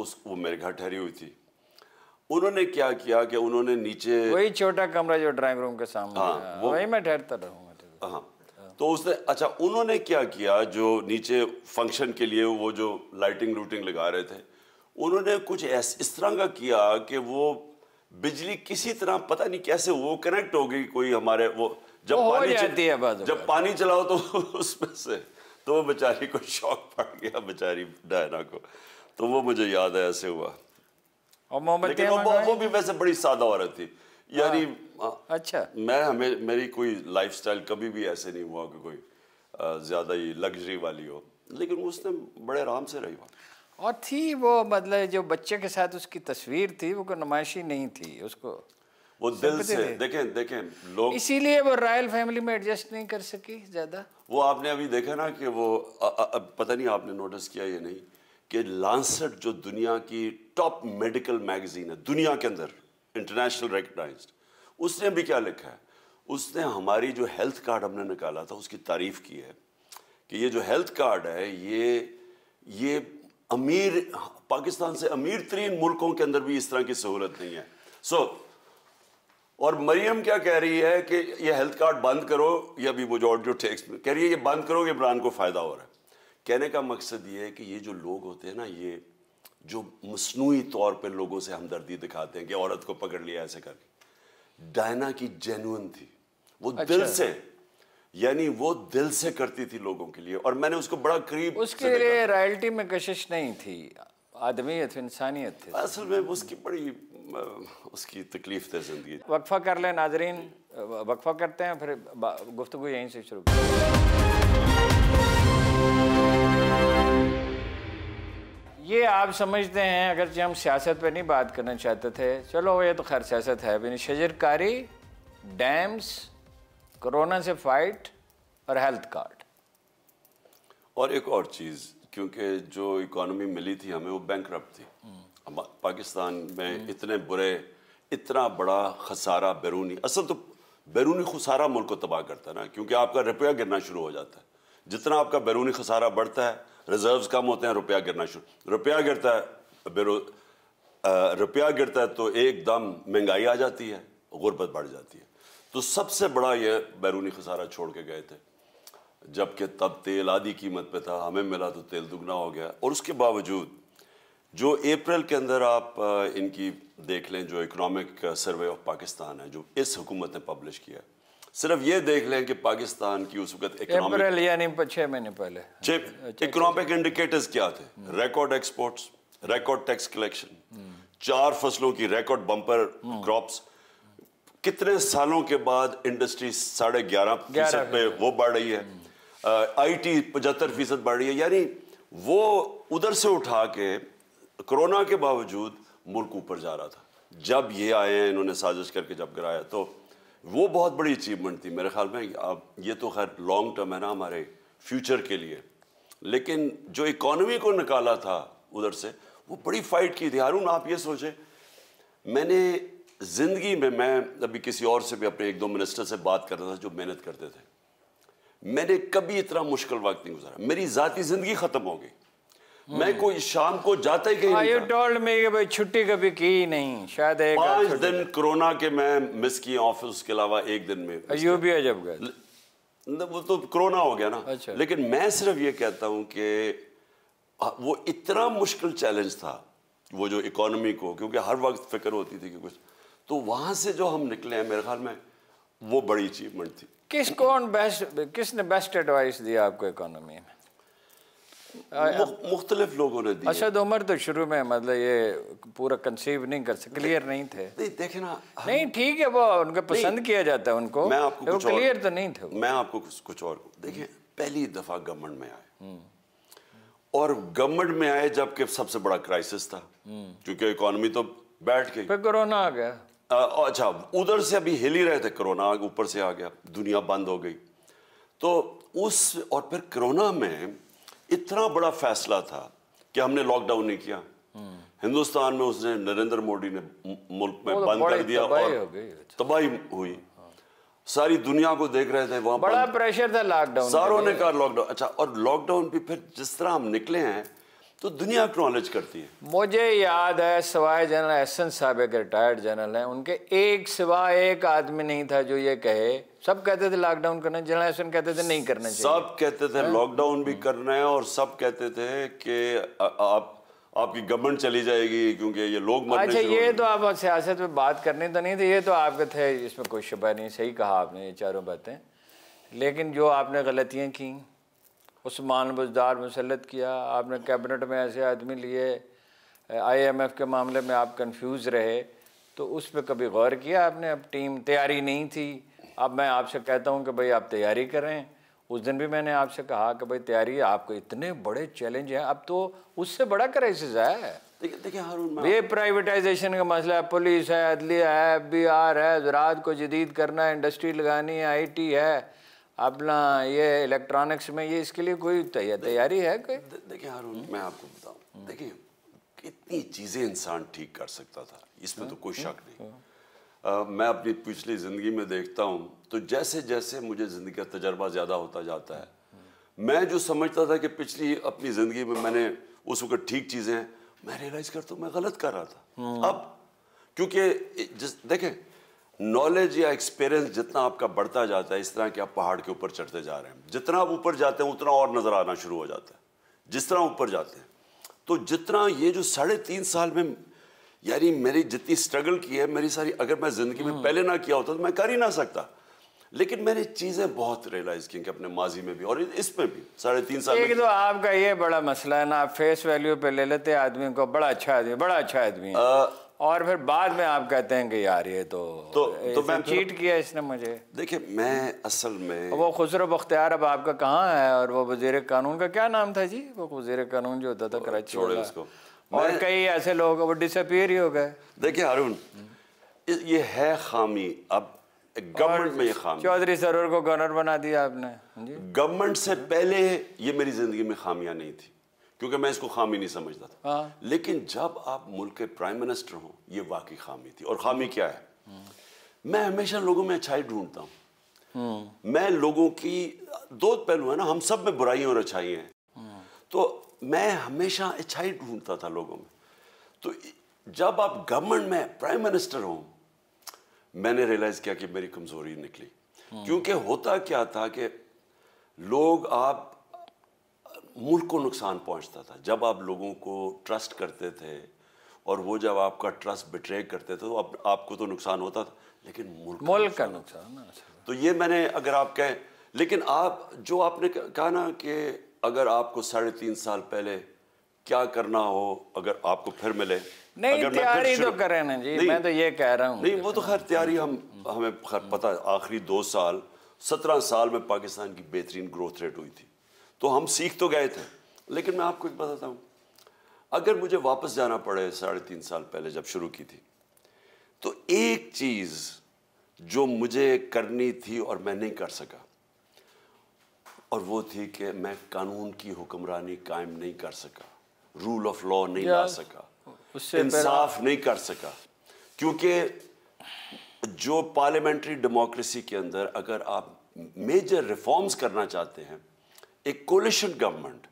उस वो मेरे घर ठहरी हुई थी उन्होंने क्या किया कि उन्होंने नीचे वही छोटा कमरा जो ड्राइंग रूम के सामने हाँ, वो वही मैं ठहरता रहूंगा तो। हाँ तो उसने अच्छा उन्होंने क्या किया जो नीचे फंक्शन के लिए वो जो लाइटिंग रूटिंग लगा रहे थे उन्होंने कुछ इस तरह का किया कि वो बिजली किसी तरह पता नहीं कैसे वो कनेक्ट हो गई कोई हमारे वो जब वो पानी चलती है बाद जब पानी चलाओ तो उसमें से तो वो बेचारी को शौक पड़ गया बेचारी डायना को तो वो मुझे याद है ऐसे हुआ और लेकिन वो, वो भी वैसे बड़ी सादा औरत थी यानी हाँ। अच्छा मैं हमें मेरी कोई लाइफ कभी भी ऐसे नहीं हुआ कि कोई ज़्यादा ही लग्जरी वाली हो लेकिन उसने बड़े आराम से रही हुआ और थी वो मतलब जो बच्चे के साथ उसकी तस्वीर थी वो नुमाइशी नहीं थी उसको वो दिल से देखें देखें लोग इसीलिए वो रॉयल फैमिली में एडजस्ट नहीं कर सकी ज़्यादा वो आपने अभी देखा ना कि वो आ, आ, पता नहीं आपने नोटिस किया ये नहीं कि लांसेट जो दुनिया की टॉप मेडिकल मैगजीन है दुनिया के अंदर इंटरनेशनल रिकगनाइज उसने भी क्या लिखा है उसने हमारी जो हेल्थ कार्ड हमने निकाला था उसकी तारीफ़ की है कि ये जो हेल्थ कार्ड है ये ये अमीर पाकिस्तान से अमीर तरीन मुल्कों के अंदर भी इस तरह की सहूलत नहीं है सो so, और मरियम क्या कह रही है कि ये हेल्थ कार्ड बंद करो या भी वो जो ऑडियो टेक्स कह रही है ये बंद करो ये इमरान को फ़ायदा हो रहा है कहने का मकसद ये है कि ये जो लोग होते हैं ना ये जो मसनू तौर पर लोगों से हमदर्दी दिखाते हैं कि औरत को पकड़ लिया ऐसे करके डायना की जेनुअन थी वो अच्छा। दिल से यानी वो दिल से करती थी लोगों के लिए और मैंने उसको बड़ा करीब उसके लिए रॉयल्टी में कशिश नहीं थी आदमीयत इंसानियत थी असल में उसकी बड़ी उसकी तकलीफ थे जिंदगी वक्फा कर ले नाजरीन वक्फा करते हैं फिर गुफ्तु यहीं से शुरू कर ये आप समझते हैं अगर जो हम सियासत पे नहीं बात करना चाहते थे चलो ये तो खैर सियासत है भी शजरकारी डैम्स कोरोना से फाइट और हेल्थ कार्ड और एक और चीज़ क्योंकि जो इकोनॉमी मिली थी हमें वो बैंक थी पाकिस्तान में हम्म। इतने बुरे इतना बड़ा खसारा बैरूनी असल तो बैरूनी खसारा मुल्क को तबाह करता है ना क्योंकि आपका रुपया गिरना शुरू हो जाता है जितना आपका बैरूनी खसारा बढ़ता है रिजर्व्स कम होते हैं रुपया गिरना शुरू रुपया गिरता है रुपया गिरता है तो एकदम महंगाई आ जाती है गुर्बत बढ़ जाती है तो सबसे बड़ा यह बैरूनी खसारा छोड़ के गए थे जबकि तब तेल आधी कीमत पे था हमें मिला तो तेल दुगना हो गया और उसके बावजूद जो अप्रैल के अंदर आप इनकी देख लें जो इकोनॉमिक सर्वे ऑफ पाकिस्तान है जो इस हुकूमत ने पब्लिश किया सिर्फ ये देख लें कि पाकिस्तान की उस वक्त अप्रैल यानी छः महीने पहले अच्छा, अच्छा, इकोनॉमिक इंडिकेटर्स अच्छा। क्या थे record exports record tax collection चार फसलों की रिकॉर्ड बम्पर क्रॉप्स कितने सालों के बाद इंडस्ट्री साढ़े ग्यारह फीसद पे वो बढ़ रही है हम्म। आई टी पचहत्तर फीसद बढ़ रही है यानी वो उधर से उठा के कोरोना के बावजूद मुल्क ऊपर जा रहा था जब ये आए हैं इन्होंने साजिश करके जब गिराया तो वो बहुत बड़ी अचीवमेंट थी मेरे ख्याल में अब ये तो खैर लॉन्ग टर्म है ना हमारे फ्यूचर के लिए लेकिन जो इकोनॉमी को निकाला था उधर से वो बड़ी फाइट की थी हारून आप ये सोचें मैंने ज़िंदगी में मैं अभी किसी और से भी अपने एक दो मिनिस्टर से बात कर रहा था जो मेहनत करते थे मैंने कभी इतना मुश्किल वक्त नहीं गुजारा मेरी ज़ाती ज़िंदगी ख़त्म हो गई मैं हम्म। कोई शाम को जाता ही कहीं हाँ, नहीं टोल्ड मी कि भाई छुट्टी कभी की ही नहीं शायद एक पांच दिन कोरोना के मैं मिस की ऑफिस के अलावा एक दिन में यू भी जब गए वो तो कोरोना हो गया ना अच्छा। लेकिन मैं सिर्फ ये कहता हूं कि वो इतना मुश्किल चैलेंज था वो जो इकोनॉमी को क्योंकि हर वक्त फिक्र होती थी कि कुछ तो वहां से जो हम निकले हैं मेरे ख्याल में वो बड़ी अचीवमेंट थी किस कौन बेस्ट किसने बेस्ट एडवाइस दिया आपको इकोनॉमी में मुख्तलिफ लोगों ने दिया अशद उमर तो शुरू में मतलब ये पूरा कंसीव नहीं कर सकते क्लियर नहीं थे नहीं देखे ना हम... नहीं ठीक है वो उनका पसंद किया जाता है उनको मैं आपको तो कुछ क्लियर तो नहीं थे मैं आपको कुछ कुछ और देखिए पहली दफ़ा गवर्नमेंट में आए हम्म। और गवर्नमेंट में आए जबकि सबसे बड़ा क्राइसिस था हम्म। क्योंकि इकोनॉमी तो बैठ गई कोरोना आ गया अच्छा उधर से अभी हिल ही रहे थे कोरोना ऊपर से आ गया दुनिया बंद हो गई तो उस और फिर कोरोना में इतना बड़ा फैसला था कि हमने लॉकडाउन नहीं किया हिंदुस्तान में उसने नरेंद्र मोदी ने मुल्क में तो बंद कर दिया और अच्छा। तबाही हुई सारी दुनिया को देख रहे थे वहां बड़ा प्रेशर था लॉकडाउन सारों ने कहा लॉकडाउन अच्छा और लॉकडाउन भी फिर जिस तरह हम निकले हैं तो दुनिया एक्नोलेज करती है मुझे याद है सवाए जनरल एन साहब एक रिटायर्ड जनरल हैं उनके एक सिवा एक आदमी नहीं था जो ये कहे सब कहते थे लॉकडाउन करना जनरल एन कहते थे नहीं करना चाहिए सब कहते थे लॉकडाउन भी करना है और सब कहते थे कि आप आपकी गवर्नमेंट चली जाएगी क्योंकि ये लोग मरने अच्छा ये तो आप सियासत में बात करनी तो नहीं थी ये तो आपके थे इसमें कोई शुभ नहीं सही कहा आपने ये चारों बातें लेकिन जो आपने गलतियाँ कहीं उस्मान बुजदार मुसलत किया आपने कैबिनेट में ऐसे आदमी लिए आईएमएफ के मामले में आप कंफ्यूज रहे तो उस पर कभी गौर किया आपने अब टीम तैयारी नहीं थी अब मैं आपसे कहता हूँ कि भाई आप तैयारी करें उस दिन भी मैंने आपसे कहा कि भाई तैयारी आपको इतने बड़े चैलेंज हैं अब तो उससे बड़ा क्राइसिस है देखिए ये प्राइवेटाइजेशन का मसला है पुलिस है अदलिया है एफ बी आर है ज़रात को जदीद करना है इंडस्ट्री लगानी है आई टी है अपना ये इलेक्ट्रॉनिक्स में ये इसके लिए कोई तैयारी है कोई देखिए हारून मैं आपको बताऊं देखिए कितनी चीज़ें इंसान ठीक कर सकता था इसमें तो कोई शक नहीं आ, मैं अपनी पिछली ज़िंदगी में देखता हूँ तो जैसे जैसे मुझे ज़िंदगी का तजर्बा ज़्यादा होता जाता है मैं जो समझता था कि पिछली अपनी ज़िंदगी में मैंने उस वक्त ठीक चीज़ें हैं मैं रियलाइज़ करता हूँ मैं गलत कर रहा था हाँ। अब क्योंकि जिस देखें नॉलेज या एक्सपीरियंस जितना आपका बढ़ता जाता है इस तरह के आप पहाड़ के ऊपर चढ़ते जा रहे हैं जितना आप ऊपर जाते हैं उतना और नज़र आना शुरू हो जाता है जिस तरह ऊपर जाते हैं तो जितना ये जो साढ़े तीन साल में यानी मेरी जितनी स्ट्रगल की है मेरी सारी अगर मैं ज़िंदगी में हम्म। पहले ना किया होता तो मैं कर ही ना सकता लेकिन मैंने चीज़ें बहुत रियलाइज की अपने माजी में भी और इसमें भी साढ़े तीन साल तो आपका ये बड़ा मसला है ना आप फेस वैल्यू पे ले लेते आदमी को बड़ा अच्छा आदमी बड़ा अच्छा आदमी और फिर बाद में आप कहते हैं कि यार ये तो तो, तो मैं चीट किया इसने मुझे देखिए मैं असल में वो खुसरो बख्तियार अब आपका कहाँ है और वो वजीर कानून का क्या नाम था जी वो वजीर कानून जो होता था तो कराची छोड़े उसको और कई ऐसे लोग वो डिसअपियर ही हो गए देखिए अरुण ये है खामी अब गवर्नमेंट में ये खामी चौधरी सरोवर को गवर्नर बना दिया आपने गवर्नमेंट से पहले ये मेरी जिंदगी में खामियां नहीं थी क्योंकि मैं इसको खामी नहीं समझता था हाँ। लेकिन जब आप मुल्क के प्राइम मिनिस्टर हो ये वाकई खामी थी और खामी क्या है मैं हमेशा लोगों में अच्छाई ढूंढता हूँ हम्म। मैं लोगों की दो पहलू है ना हम सब में बुराई और अच्छाई हैं हम्म। तो मैं हमेशा अच्छाई ढूंढता था लोगों में तो जब आप गवर्नमेंट में प्राइम मिनिस्टर हो मैंने रियलाइज़ किया कि मेरी कमज़ोरी निकली हम्म। क्योंकि होता क्या था कि लोग आप मुल्क को नुकसान पहुंचता था जब आप लोगों को ट्रस्ट करते थे और वो जब आपका ट्रस्ट बिट्रे करते थे तो आप, आपको तो नुकसान होता था लेकिन मुल्क मुल्क का नुकसान अच्छा। तो ये मैंने अगर आप कहें लेकिन आप जो आपने कहा ना कि अगर आपको साढ़े तीन साल पहले क्या करना हो अगर आपको फिर मिले नहीं तैयारी तो करें ना जी मैं तो ये कह रहा हूँ नहीं वो तो खैर तैयारी हम हम्म, हम्म। हमें पता आखिरी दो साल सत्रह साल में पाकिस्तान की बेहतरीन ग्रोथ रेट हुई थी तो हम सीख तो गए थे लेकिन मैं आपको एक बताता हूँ अगर मुझे वापस जाना पड़े साढ़े तीन साल पहले जब शुरू की थी तो एक चीज़ जो मुझे करनी थी और मैं नहीं कर सका और वो थी कि मैं कानून की हुक्मरानी कायम नहीं कर सका रूल ऑफ लॉ नहीं ला सका इंसाफ नहीं कर सका क्योंकि जो पार्लियामेंट्री डेमोक्रेसी के अंदर अगर आप मेजर रिफॉर्म्स करना चाहते हैं एक कोलिशन गवर्नमेंट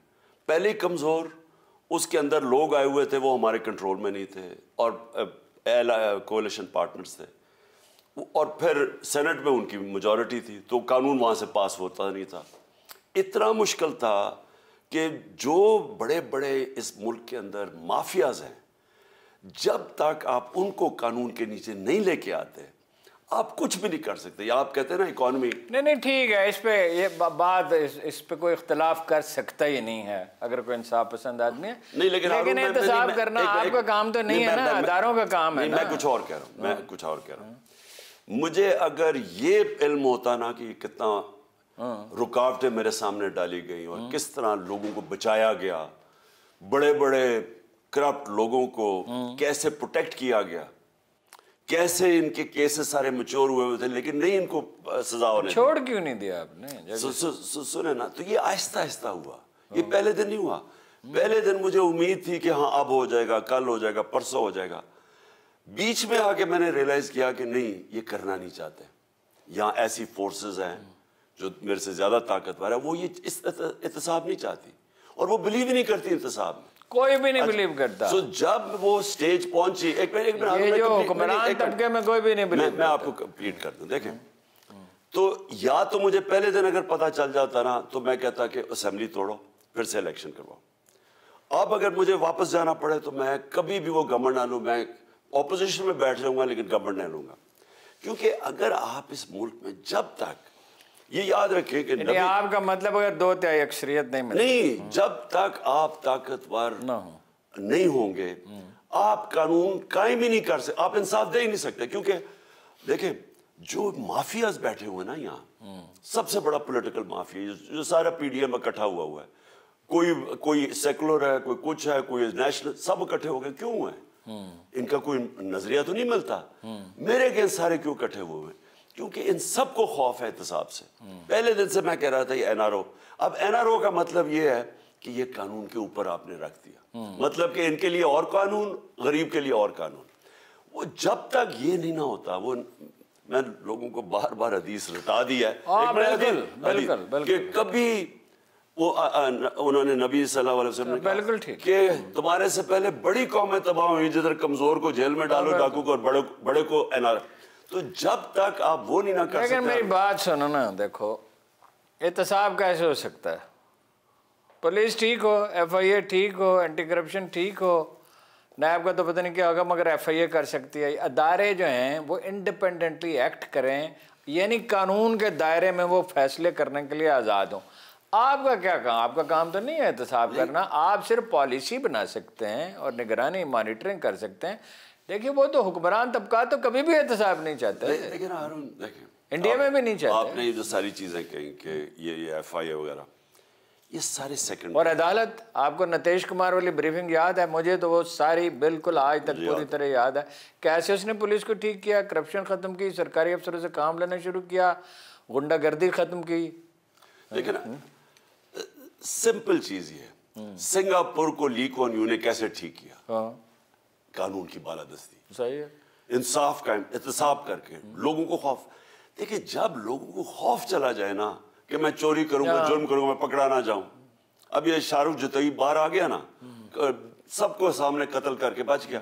पहले कमज़ोर उसके अंदर लोग आए हुए थे वो हमारे कंट्रोल में नहीं थे और कोलिशन पार्टनर्स थे और फिर सेनेट में उनकी मेजॉरिटी थी तो कानून वहाँ से पास होता नहीं था इतना मुश्किल था कि जो बड़े बड़े इस मुल्क के अंदर माफियाज हैं जब तक आप उनको कानून के नीचे नहीं लेके आते आप कुछ भी नहीं कर सकते आप कहते हैं ना इकॉनमी नहीं नहीं ठीक है इस पे ये बात इस, इस पे कोई इख्तलाफ कर सकता ही नहीं है अगर कोई इंसाफ पसंद आदमी है नहीं लेकिन लेकिन इंतजाम करना एक, आपका एक, काम तो नहीं, नहीं है ना अदारों का काम है मैं कुछ और कह रहा हूँ मैं हाँ। कुछ और कह रहा हूँ मुझे अगर ये इल्म होता ना कि कितना हाँ। रुकावटें मेरे सामने डाली गई और किस तरह लोगों को बचाया गया बड़े बड़े करप्ट लोगों को हाँ। कैसे प्रोटेक्ट किया गया कैसे इनके केसेस सारे मच्योर हुए हुए थे लेकिन नहीं इनको सजा होने छोड़ क्यों नहीं दिया आपने सु, सु, सु, सुने ना तो ये आहिस्ता आहिस्ता हुआ ये हाँ। पहले दिन नहीं हुआ हम्म। पहले दिन मुझे उम्मीद थी कि हाँ अब हो जाएगा कल हो जाएगा परसों हो जाएगा बीच में आके मैंने रियलाइज किया कि नहीं ये करना नहीं चाहते यहाँ ऐसी फोर्सेज हैं हम्म। जो मेरे से ज़्यादा ताकतवर है वो ये इस एहतसाब नहीं चाहती और वो बिलीव नहीं करती इंतसाब में कोई भी नहीं बिलीव अच्छा, करता तो जब वो स्टेज पहुंची एक मिनट एक मिनट ये जो हुक्मरान तबके में कोई भी नहीं बिलीव मैं आपको कंप्लीट कर दूं देखें हम्म, हम्म। तो या तो मुझे पहले दिन अगर पता चल जाता ना तो मैं कहता कि असेंबली तोड़ो फिर से इलेक्शन करवाओ अब अगर मुझे वापस जाना पड़े तो मैं कभी भी वो गवर्न ना लूँ मैं ऑपोजिशन में बैठ जाऊंगा लेकिन गवर्न नहीं लूँगा क्योंकि अगर आप इस मुल्क में जब तक ये याद रखे कि नबी आपका मतलब अगर दो त्याई अक्सरियत नहीं मिले नहीं जब तक आप ताकतवर ना हो नहीं होंगे आप कानून कायम ही नहीं कर सकते आप इंसाफ दे ही नहीं सकते क्योंकि देखें जो माफियाज बैठे हुए ना यहाँ सबसे बड़ा पॉलिटिकल माफिया जो सारा पीडीएम इकट्ठा हुआ हुआ है कोई कोई सेकुलर है कोई कुछ है कोई नेशनल सब इकट्ठे हो गए क्यों हुए हम्म। इनका कोई नजरिया तो नहीं मिलता हम्म। मेरे अगेंस्ट सारे क्यों इकट्ठे हुए हुए क्योंकि इन सब को खौफ है एहतसाब से पहले दिन से मैं कह रहा था ये एन आर ओ अब एन आर ओ का मतलब ये है कि ये कानून के ऊपर आपने रख दिया मतलब कि इनके लिए और कानून गरीब के लिए और कानून वो जब तक ये नहीं ना होता वो मैं लोगों को बार बार हदीस रटा दिया है हाँ, कि कभी वो आ, आ, उन्होंने नबी वसल्लम बिल्कुल ठीक कि तुम्हारे से पहले बड़ी कौमें तबाह हुई जिधर कमजोर को जेल में डालो हाँ, डाकू को और बड़े बड़े को एनआर तो जब तक आप वो नहीं ना कर लेकिन मेरी बात सुनो ना देखो एहतसाब कैसे हो सकता है पुलिस ठीक हो ए ठीक हो एंटी करप्शन ठीक हो नायब का तो पता नहीं क्या होगा मगर ए कर सकती है अदारे जो हैं वो इंडिपेंडेंटली एक्ट करें यानी कानून के दायरे में वो फैसले करने के लिए आज़ाद हों आपका क्या काम आपका काम तो नहीं है एहतसाब करना आप सिर्फ पॉलिसी बना सकते हैं और निगरानी मॉनिटरिंग कर सकते हैं देखिए वो तो हुक्मरान तबका तो कभी भी एहतसाब नहीं चाहते इंडिया में भी नहीं चाहते आपने ये जो सारी चीज़ें कही कि ये ये एफ आई ए वगैरह ये सारे सेकंड और अदालत आपको नतीश कुमार वाली ब्रीफिंग याद है मुझे तो वो सारी बिल्कुल आज तक पूरी तरह याद है कैसे उसने पुलिस को ठीक किया करप्शन ख़त्म की सरकारी अफसरों से काम लेना शुरू किया गुंडागर्दी ख़त्म की लेकिन सिंपल चीज़ ये हम्म। सिंगापुर को ली कोन यू ने कैसे ठीक किया हाँ। कानून की बालादस्ती इंसाफ का एहतसाब करके लोगों को खौफ देखिए जब लोगों को खौफ चला जाए ना कि मैं चोरी करूंगा जुर्म करूंगा मैं पकड़ा ना जाऊं अब ये शाहरुख जतई बाहर आ गया ना सबको सामने कत्ल करके बच गया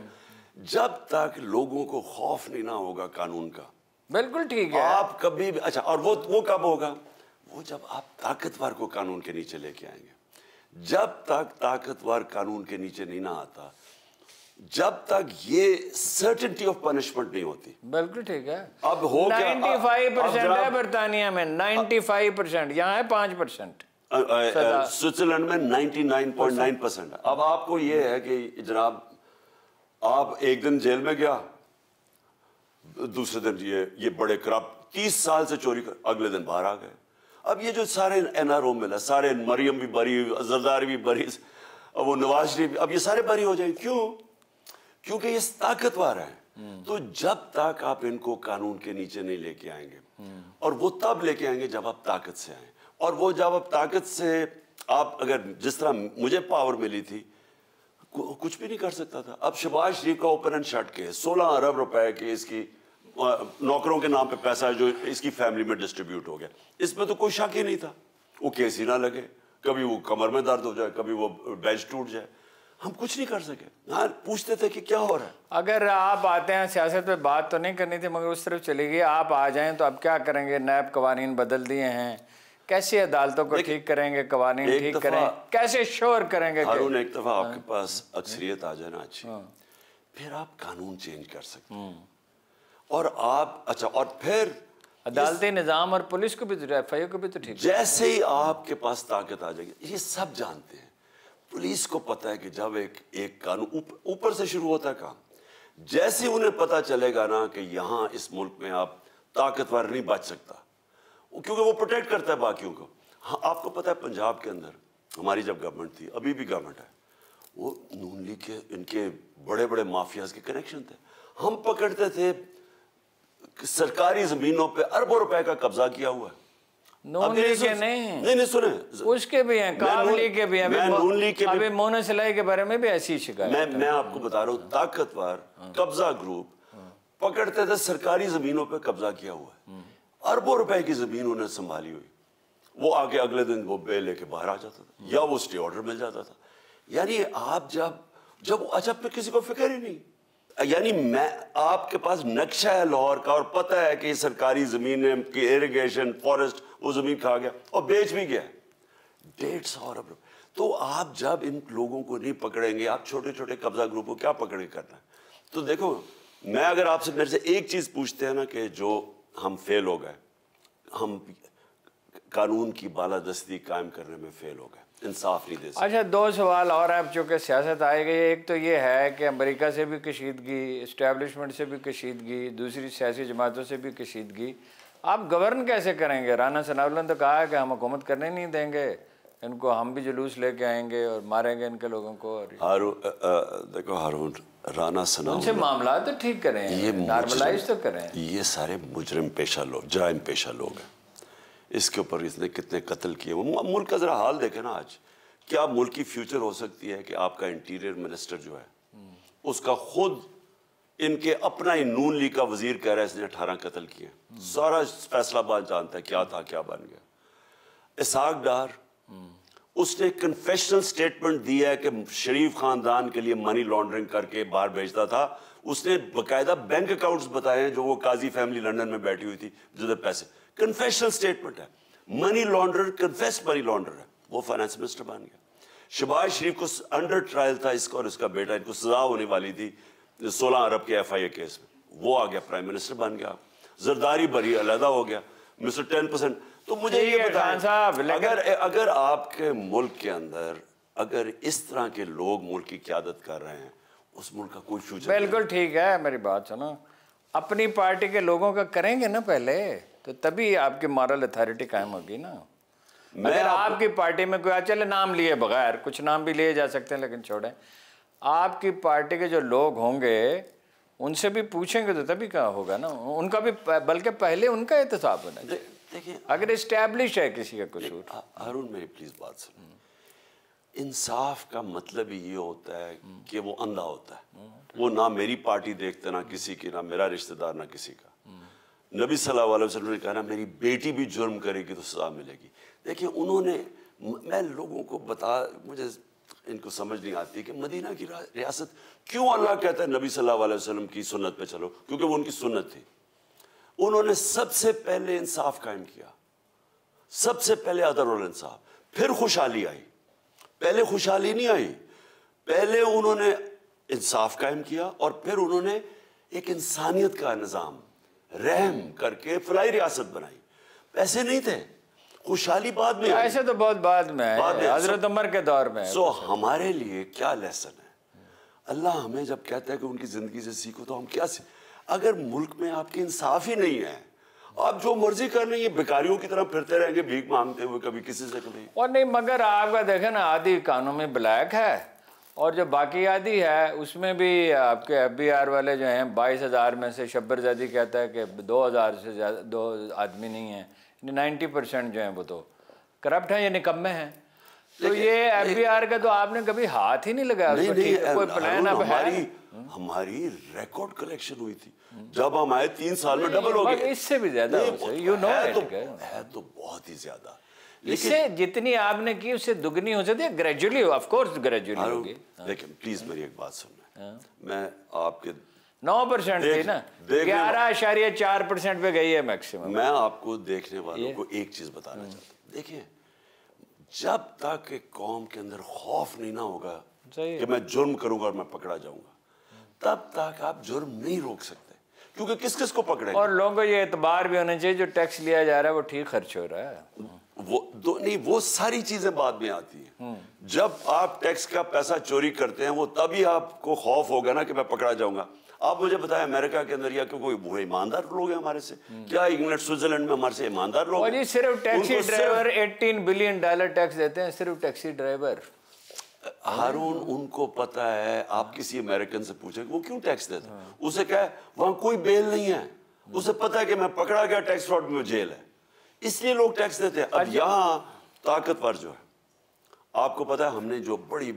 जब तक लोगों को खौफ नहीं ना होगा कानून का बिल्कुल ठीक है आप कभी भी अच्छा और वो वो कब होगा वो जब आप ताकतवर को कानून के नीचे लेके आएंगे जब तक ताकतवर कानून के नीचे नहीं ना आता जब तक ये सर्टिनिटी ऑफ पनिशमेंट नहीं होती बिल्कुल ठीक है अब हो फाइव परसेंट है बरतानिया में फाइव परसेंट यहाँ है पांच परसेंट स्विट्जरलैंड में नाइन पॉइंट नाइन परसेंट अब आपको ये है कि जनाब आप एक दिन जेल में गया दूसरे दिन ये ये बड़े करप्ट तीस साल से चोरी कर अगले दिन बाहर आ गए अब ये जो सारे एन आर ओ मिला सारे मरियम भी बरी जरदारी भी बरी वो नवाज शरीफ अब ये सारे बरी हो जाए क्यों क्योंकि ये ताकतवर है तो जब तक आप इनको कानून के नीचे नहीं लेके आएंगे और वो तब लेके आएंगे जब आप ताकत से आए और वो जब आप ताकत से आप अगर जिस तरह मुझे पावर मिली थी कुछ भी नहीं कर सकता था अब शबाज शरीफ का ओपन एंड शट के सोलह अरब रुपए के इसकी नौकरों के नाम पे पैसा जो इसकी फैमिली में डिस्ट्रीब्यूट हो गया इसमें तो कोई शक ही नहीं था वो केस ही ना लगे कभी वो कमर में दर्द हो जाए कभी वो बेंच टूट जाए हम कुछ नहीं कर सके यार पूछते थे कि क्या हो रहा है अगर आप आते हैं सियासत पे बात तो नहीं करनी थी मगर उस तरफ चली गई आप आ जाएं तो आप क्या करेंगे नैब कवानीन बदल दिए हैं कैसे अदालतों को ठीक करेंगे कवानीन ठीक करें कैसे शोर करेंगे एक दफा आपके हाँ। पास अक्सरियत आ जाना अच्छी हाँ। फिर आप कानून चेंज कर सकते हैं हम्म। और आप अच्छा और फिर अदालती निज़ाम और पुलिस को भी एफ तो- आई को भी तो ठीक जैसे ही आपके पास ताकत आ जाएगी ये सब जानते हैं पुलिस को पता है कि जब एक एक कानून ऊपर उप, से शुरू होता है काम जैसे उन्हें पता चलेगा ना कि यहां इस मुल्क में आप ताकतवर नहीं बच सकता क्योंकि वो प्रोटेक्ट करता है बाकियों को हाँ आपको पता है पंजाब के अंदर हमारी जब गवर्नमेंट थी अभी भी गवर्नमेंट है वो नून लीग के इनके बड़े बड़े माफियाज के कनेक्शन थे हम पकड़ते थे सरकारी ज़मीनों पे अरबों रुपए का कब्जा किया हुआ है ताकतवर कब्जा ग्रुप पकड़ते थे सरकारी जमीनों पर कब्जा किया हुआ है अरबों रुपए की जमीन उन्हें संभाली हुई वो आगे अगले दिन वो बे लेके बाहर आ जाता था या वो स्टे ऑर्डर मिल जाता था यानी आप जब जब अजब अच्छा, पे किसी को फिक्र ही नहीं यानी मैं आपके पास नक्शा है लाहौर का और पता है कि सरकारी जमीन की इरिगेशन फॉरेस्ट वो ज़मीन खा गया और बेच भी गया डेढ़ सौ अरब रुपये तो आप जब इन लोगों को नहीं पकड़ेंगे आप छोटे छोटे कब्जा ग्रुप को क्या पकड़े करना तो देखो मैं अगर आपसे मेरे से एक चीज़ पूछते हैं ना कि जो हम फेल हो गए हम कानून की बालादस्ती कायम करने में फेल हो गए इंसाफ नहीं दे सकते अच्छा दो सवाल और आप चूंकि सियासत आए गई एक तो ये है कि अमेरिका से भी कशीदगी इस्टेबलिशमेंट से भी कशीदगी दूसरी सियासी जमातों से भी कशीदगी आप गवर्न कैसे करेंगे राना सनावल ने तो कहा है कि हम हुकूमत करने नहीं देंगे इनको हम भी जुलूस लेके आएंगे और मारेंगे इनके लोगों को और हारू देखो हारून राना सना उनसे मामला तो ठीक करें ये नॉर्मलाइज तो करें ये सारे मुजरम पेशा लोग जायम पेशा लोग हैं इसके ऊपर इसने कितने कत्ल किए मुल्क का ज़रा हाल देखे ना आज क्या मुल्क की फ्यूचर हो सकती है कि आपका इंटीरियर मिनिस्टर जो है उसका खुद इनके अपना ही नून ली का वजीर कह रहा है इसने अठारह कत्ल किए सारा फैसलाबाद जानता है क्या था क्या बन गया इसहाक डार उसने कन्फेशनल स्टेटमेंट दिया है कि शरीफ खानदान के लिए मनी लॉन्ड्रिंग करके बाहर भेजता था उसने बाकायदा बैंक अकाउंट्स बताए हैं जो वो काजी फैमिली लंदन में बैठी हुई थी जिधर पैसे कन्फेशनल स्टेटमेंट है money launder confessed money launderer है वो फाइनेंस मिनिस्टर बन गया शबाज शरीफ को अंडर ट्रायल था इसका और इसका बेटा इनको सजा होने वाली थी सोलह अरब के एफ आई ए केस में वो आ गया प्राइम मिनिस्टर बन गया जरदारी बरी अलहदा हो गया मिस्टर टेन परसेंट तो मुझे ये बताएं अगर अगर आपके मुल्क के अंदर अगर इस तरह के लोग मुल्क की क्यादत कर रहे हैं उस मुल्क का कोई फ्यूचर बिल्कुल ठीक है मेरी बात सुनो अपनी पार्टी के लोगों का करेंगे ना पहले तो तभी आपकी मॉरल अथॉरिटी कायम होगी ना मैं अगर आपकी पार्टी में कोई चले नाम लिए बगैर कुछ नाम भी लिए जा सकते हैं लेकिन छोड़ें आपकी पार्टी के जो लोग होंगे उनसे भी पूछेंगे तो तभी कहाँ होगा ना उनका भी बल्कि पहले उनका एहतसाब होना चाहिए देखिए अगर इस्टेब्लिश है किसी का कसूर अरुण मेरी प्लीज़ बात सुन इंसाफ का मतलब ये होता है कि वो अंधा होता है वो ना मेरी पार्टी देखता ना किसी की ना मेरा रिश्तेदार ना किसी का नबी सल्लल्लाहु अलैहि वसल्लम ने कहा ना मेरी बेटी भी जुर्म करेगी तो सजा मिलेगी देखिए उन्होंने मैं लोगों को बता मुझे इनको समझ नहीं आती कि मदीना की रियासत क्यों अल्लाह कहता है नबी सल्लल्लाहु अलैहि वसल्लम की सुन्नत पे चलो क्योंकि वो उनकी सुन्नत थी उन्होंने सबसे पहले इंसाफ कायम किया सबसे पहले अदर और इंसाफ फिर खुशहाली आई पहले खुशहाली नहीं आई पहले उन्होंने इंसाफ कायम किया और फिर उन्होंने एक इंसानियत का निज़ाम रहम करके फलाई रियासत बनाई पैसे नहीं थे खुशहाली बाद में ऐसे तो बहुत बाद में हजरत उमर के दौर में सो हमारे लिए क्या लेसन है अल्लाह हमें जब कहता है कि उनकी ज़िंदगी से सीखो तो हम क्या अगर मुल्क में आपकी इंसाफ ही नहीं है आप जो मर्जी कर लें ये बेकारियों की तरह फिरते रहेंगे भीख मांगते हुए कभी किसी से कभी और नहीं मगर आपका देखे ना कानों में ब्लैक है और जो बाकी आदि है उसमें भी आपके एफ बी आर वाले जो हैं बाईस हज़ार में से शब्बर जैदी कहता है कि दो हज़ार से ज़्यादा दो आदमी नहीं है नाइन्टी परसेंट जो है वो तो करप्ट है या निकम्मे हैं तो ये एफबीआर का तो आपने कभी हाथ ही नहीं लगाया नहीं, नहीं, नहीं, कोई प्लान अब हमारी हमारी रिकॉर्ड कलेक्शन हुई थी जब हम आए तीन साल में डबल हो गए इससे भी ज्यादा यू नो तो- है तो बहुत ही ज्यादा इससे जितनी आपने की उससे दुगनी हो जाती है ग्रेजुअली ऑफ कोर्स ग्रेजुअली होगी हाँ। लेकिन प्लीज मेरी एक बात सुनना हाँ। मैं आपके नौ परसेंट थी ना ग्यारह आशार्य चार परसेंट पे गई है मैक्सिमम मैं आपको देखने वालों को एक चीज बताना हम्म। चाहता हूँ देखिए जब तक कौम के अंदर खौफ नहीं ना होगा कि मैं जुर्म करूंगा और मैं पकड़ा जाऊंगा तब तक आप जुर्म नहीं रोक सकते क्योंकि किस किस को पकड़े और लोगों को ये एतबार भी होना चाहिए जो टैक्स लिया जा रहा है वो ठीक खर्च हो रहा है वो दो नहीं वो सारी चीजें बाद में आती हैं हम्म। जब आप टैक्स का पैसा चोरी करते हैं वो तभी आपको खौफ होगा ना कि मैं पकड़ा जाऊंगा आप मुझे बताएं अमेरिका के अंदर या क्योंकि वो ईमानदार लोग हैं हमारे से क्या इंग्लैंड स्विट्जरलैंड में हमारे से ईमानदार लोग हैं सिर्फ taxi driver 18 billion dollar tax देते हैं सिर्फ टैक्सी ड्राइवर हारून उनको पता है आप किसी अमेरिकन से पूछे वो क्यों टैक्स देते हैं हाँ। उसे क्या वहां कोई बेल नहीं है उसे पता है कि मैं पकड़ा गया टैक्स फ्रॉड में जेल है इसलिए लोग टैक्स देते हैं अब अच्छा। यहाँ ताकतवर जो है आपको पता है हमने जो बड़ी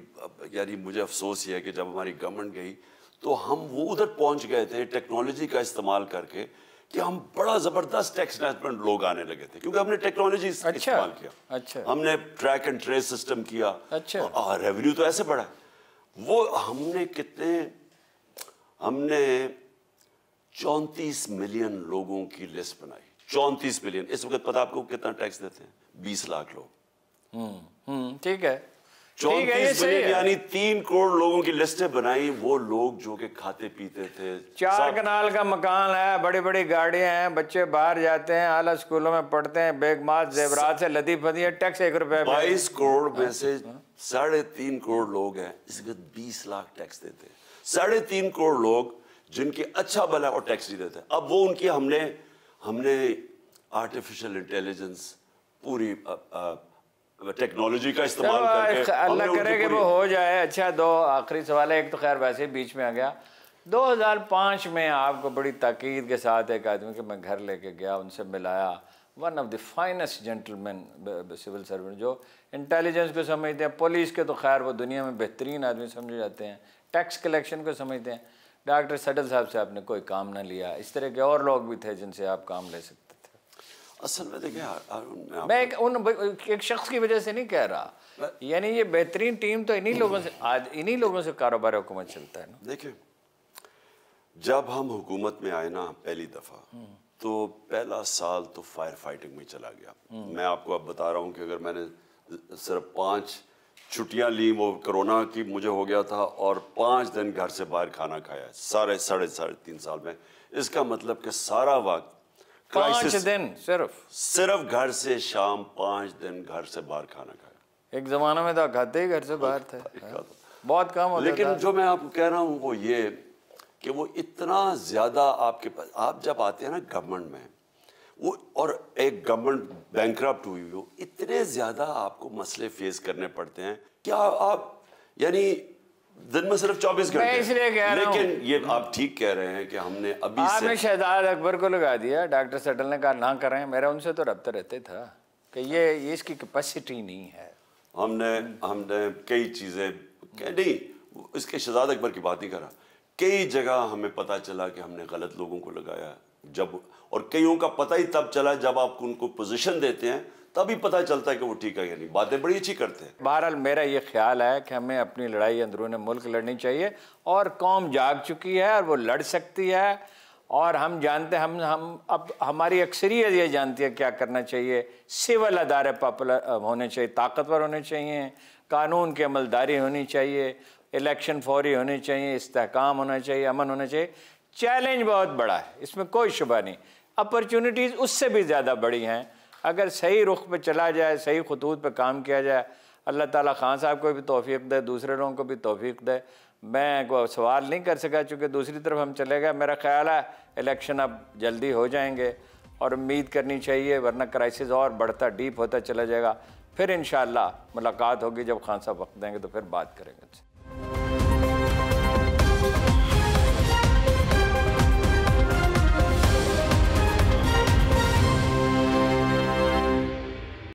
यानी मुझे अफसोस ही है कि जब हमारी गवर्नमेंट गई तो हम वो उधर पहुंच गए थे टेक्नोलॉजी का इस्तेमाल करके कि हम बड़ा जबरदस्त टैक्स मैनेजमेंट लोग आने लगे थे क्योंकि हमने टेक्नोलॉजी अच्छा, इस्तेमाल किया अच्छा हमने ट्रैक एंड ट्रेस सिस्टम किया अच्छा और रेवेन्यू तो ऐसे बढ़ा वो हमने कितने हमने चौंतीस मिलियन लोगों की लिस्ट बनाई चौंतीस मिलियन इस वक्त पता आपको कितना टैक्स देते हैं बीस लाख लोग हम्म, हम्म, ठीक है चौतीस यानी तीन करोड़ लोगों की लिस्टें बनाई वो लोग जो के खाते पीते थे चार कनाल का मकान है बड़ी बड़ी गाड़ियां हैं बच्चे बाहर जाते हैं आला स्कूलों में पढ़ते हैं बेगमाज जेवरात से लदी फदी है टैक्स एक रुपए बाईस करोड़ में से साढ़े तीन करोड़ लोग हैं इसके बीस लाख टैक्स देते हैं साढ़े तीन करोड़ लोग जिनके अच्छा भला और टैक्स नहीं देते अब वो उनकी हमने हमने आर्टिफिशियल इंटेलिजेंस पूरी टेक्नोलॉजी का इस्तेमाल करके अल्लाह करे कि वो हो जाए अच्छा दो आखिरी सवाल है एक तो खैर वैसे ही बीच में आ गया 2005 में आपको बड़ी ताकीद के साथ एक आदमी के मैं घर लेके गया उनसे मिलाया one of the finest gentleman civil servant जो इंटेलिजेंस को समझते हैं पुलिस के तो खैर वो दुनिया में बेहतरीन आदमी समझे जाते हैं टैक्स कलेक्शन को समझते हैं डॉक्टर सडल साहब से आपने कोई काम ना लिया इस तरह के और लोग भी थे जिनसे आप काम ले सकते असल में देखिए मैं एक उन एक शख्स की वजह से नहीं कह रहा यानी ये बेहतरीन टीम तो इन्हीं लोगों से आज इन्हीं लोगों से कारोबार हुकूमत चलता है ना देखिए जब हम हुकूमत में आए ना पहली दफ़ा तो पहला साल तो फायर फाइटिंग में चला गया मैं आपको अब बता रहा हूँ कि अगर मैंने सिर्फ पांच छुट्टियां ली वो कोरोना की मुझे हो गया था और पांच दिन घर से बाहर खाना खाया सारे साढ़े साढ़े तीन साल में इसका मतलब कि सारा वक्त पांच दिन सिर्फ सिर्फ घर से शाम पांच दिन घर से बाहर खाना खाया एक जमाना में तो खाते ही घर से बाहर थे बहुत कम लेकिन जो मैं आपको कह रहा हूँ वो ये कि वो इतना ज़्यादा आपके पास आप जब आते हैं ना गवर्नमेंट में वो और एक गवर्नमेंट बैंक हुई हो इतने ज़्यादा आपको मसले फेस करने पड़ते हैं क्या आप यानी दिन में सिर्फ चौबीस घंटे इसलिए कह रहा लेकिन ये आप ठीक कह रहे हैं कि हमने अभी आपने शहजाद अकबर को लगा दिया डॉक्टर सटल ने कहा ना करें मेरा उनसे तो रबते रहते था कि ये, ये इसकी कैपेसिटी नहीं है हमने हमने कई चीज़ें नहीं इसके शहजाद अकबर की बात नहीं करा कई जगह हमें पता चला कि हमने गलत लोगों को लगाया जब और कईयों का पता ही तब चला जब आप उनको पोजिशन देते हैं तभी पता चलता है कि वो ठीक है या नहीं बातें बड़ी अच्छी करते हैं बहरहाल मेरा ये ख्याल है कि हमें अपनी लड़ाई अंदरून मुल्क लड़नी चाहिए और कौम जाग चुकी है और वो लड़ सकती है और हम जानते हम हम अब हमारी अक्सरियत ये जानती है क्या करना चाहिए सिविल अदारे पॉपुलर होने चाहिए ताकतवर होने चाहिए कानून की अमलदारी होनी चाहिए इलेक्शन फौरी होने चाहिए इस्तेकाम होना चाहिए अमन होना चाहिए चैलेंज बहुत बड़ा है इसमें कोई शुबा नहीं अपॉर्चुनिटीज़ उससे भी ज़्यादा बड़ी हैं अगर सही रुख पे चला जाए सही खतूत पे काम किया जाए अल्लाह ताला खान साहब को भी तोफ़ी दे दूसरे लोगों को भी तोफ़ी दे मैं सवाल नहीं कर सका चूँकि दूसरी तरफ हम चले गए मेरा ख्याल है इलेक्शन अब जल्दी हो जाएंगे और उम्मीद करनी चाहिए वरना क्राइसिस और बढ़ता डीप होता चला जाएगा फिर इन मुलाकात होगी जब खान साहब वक्त देंगे तो फिर बात करेंगे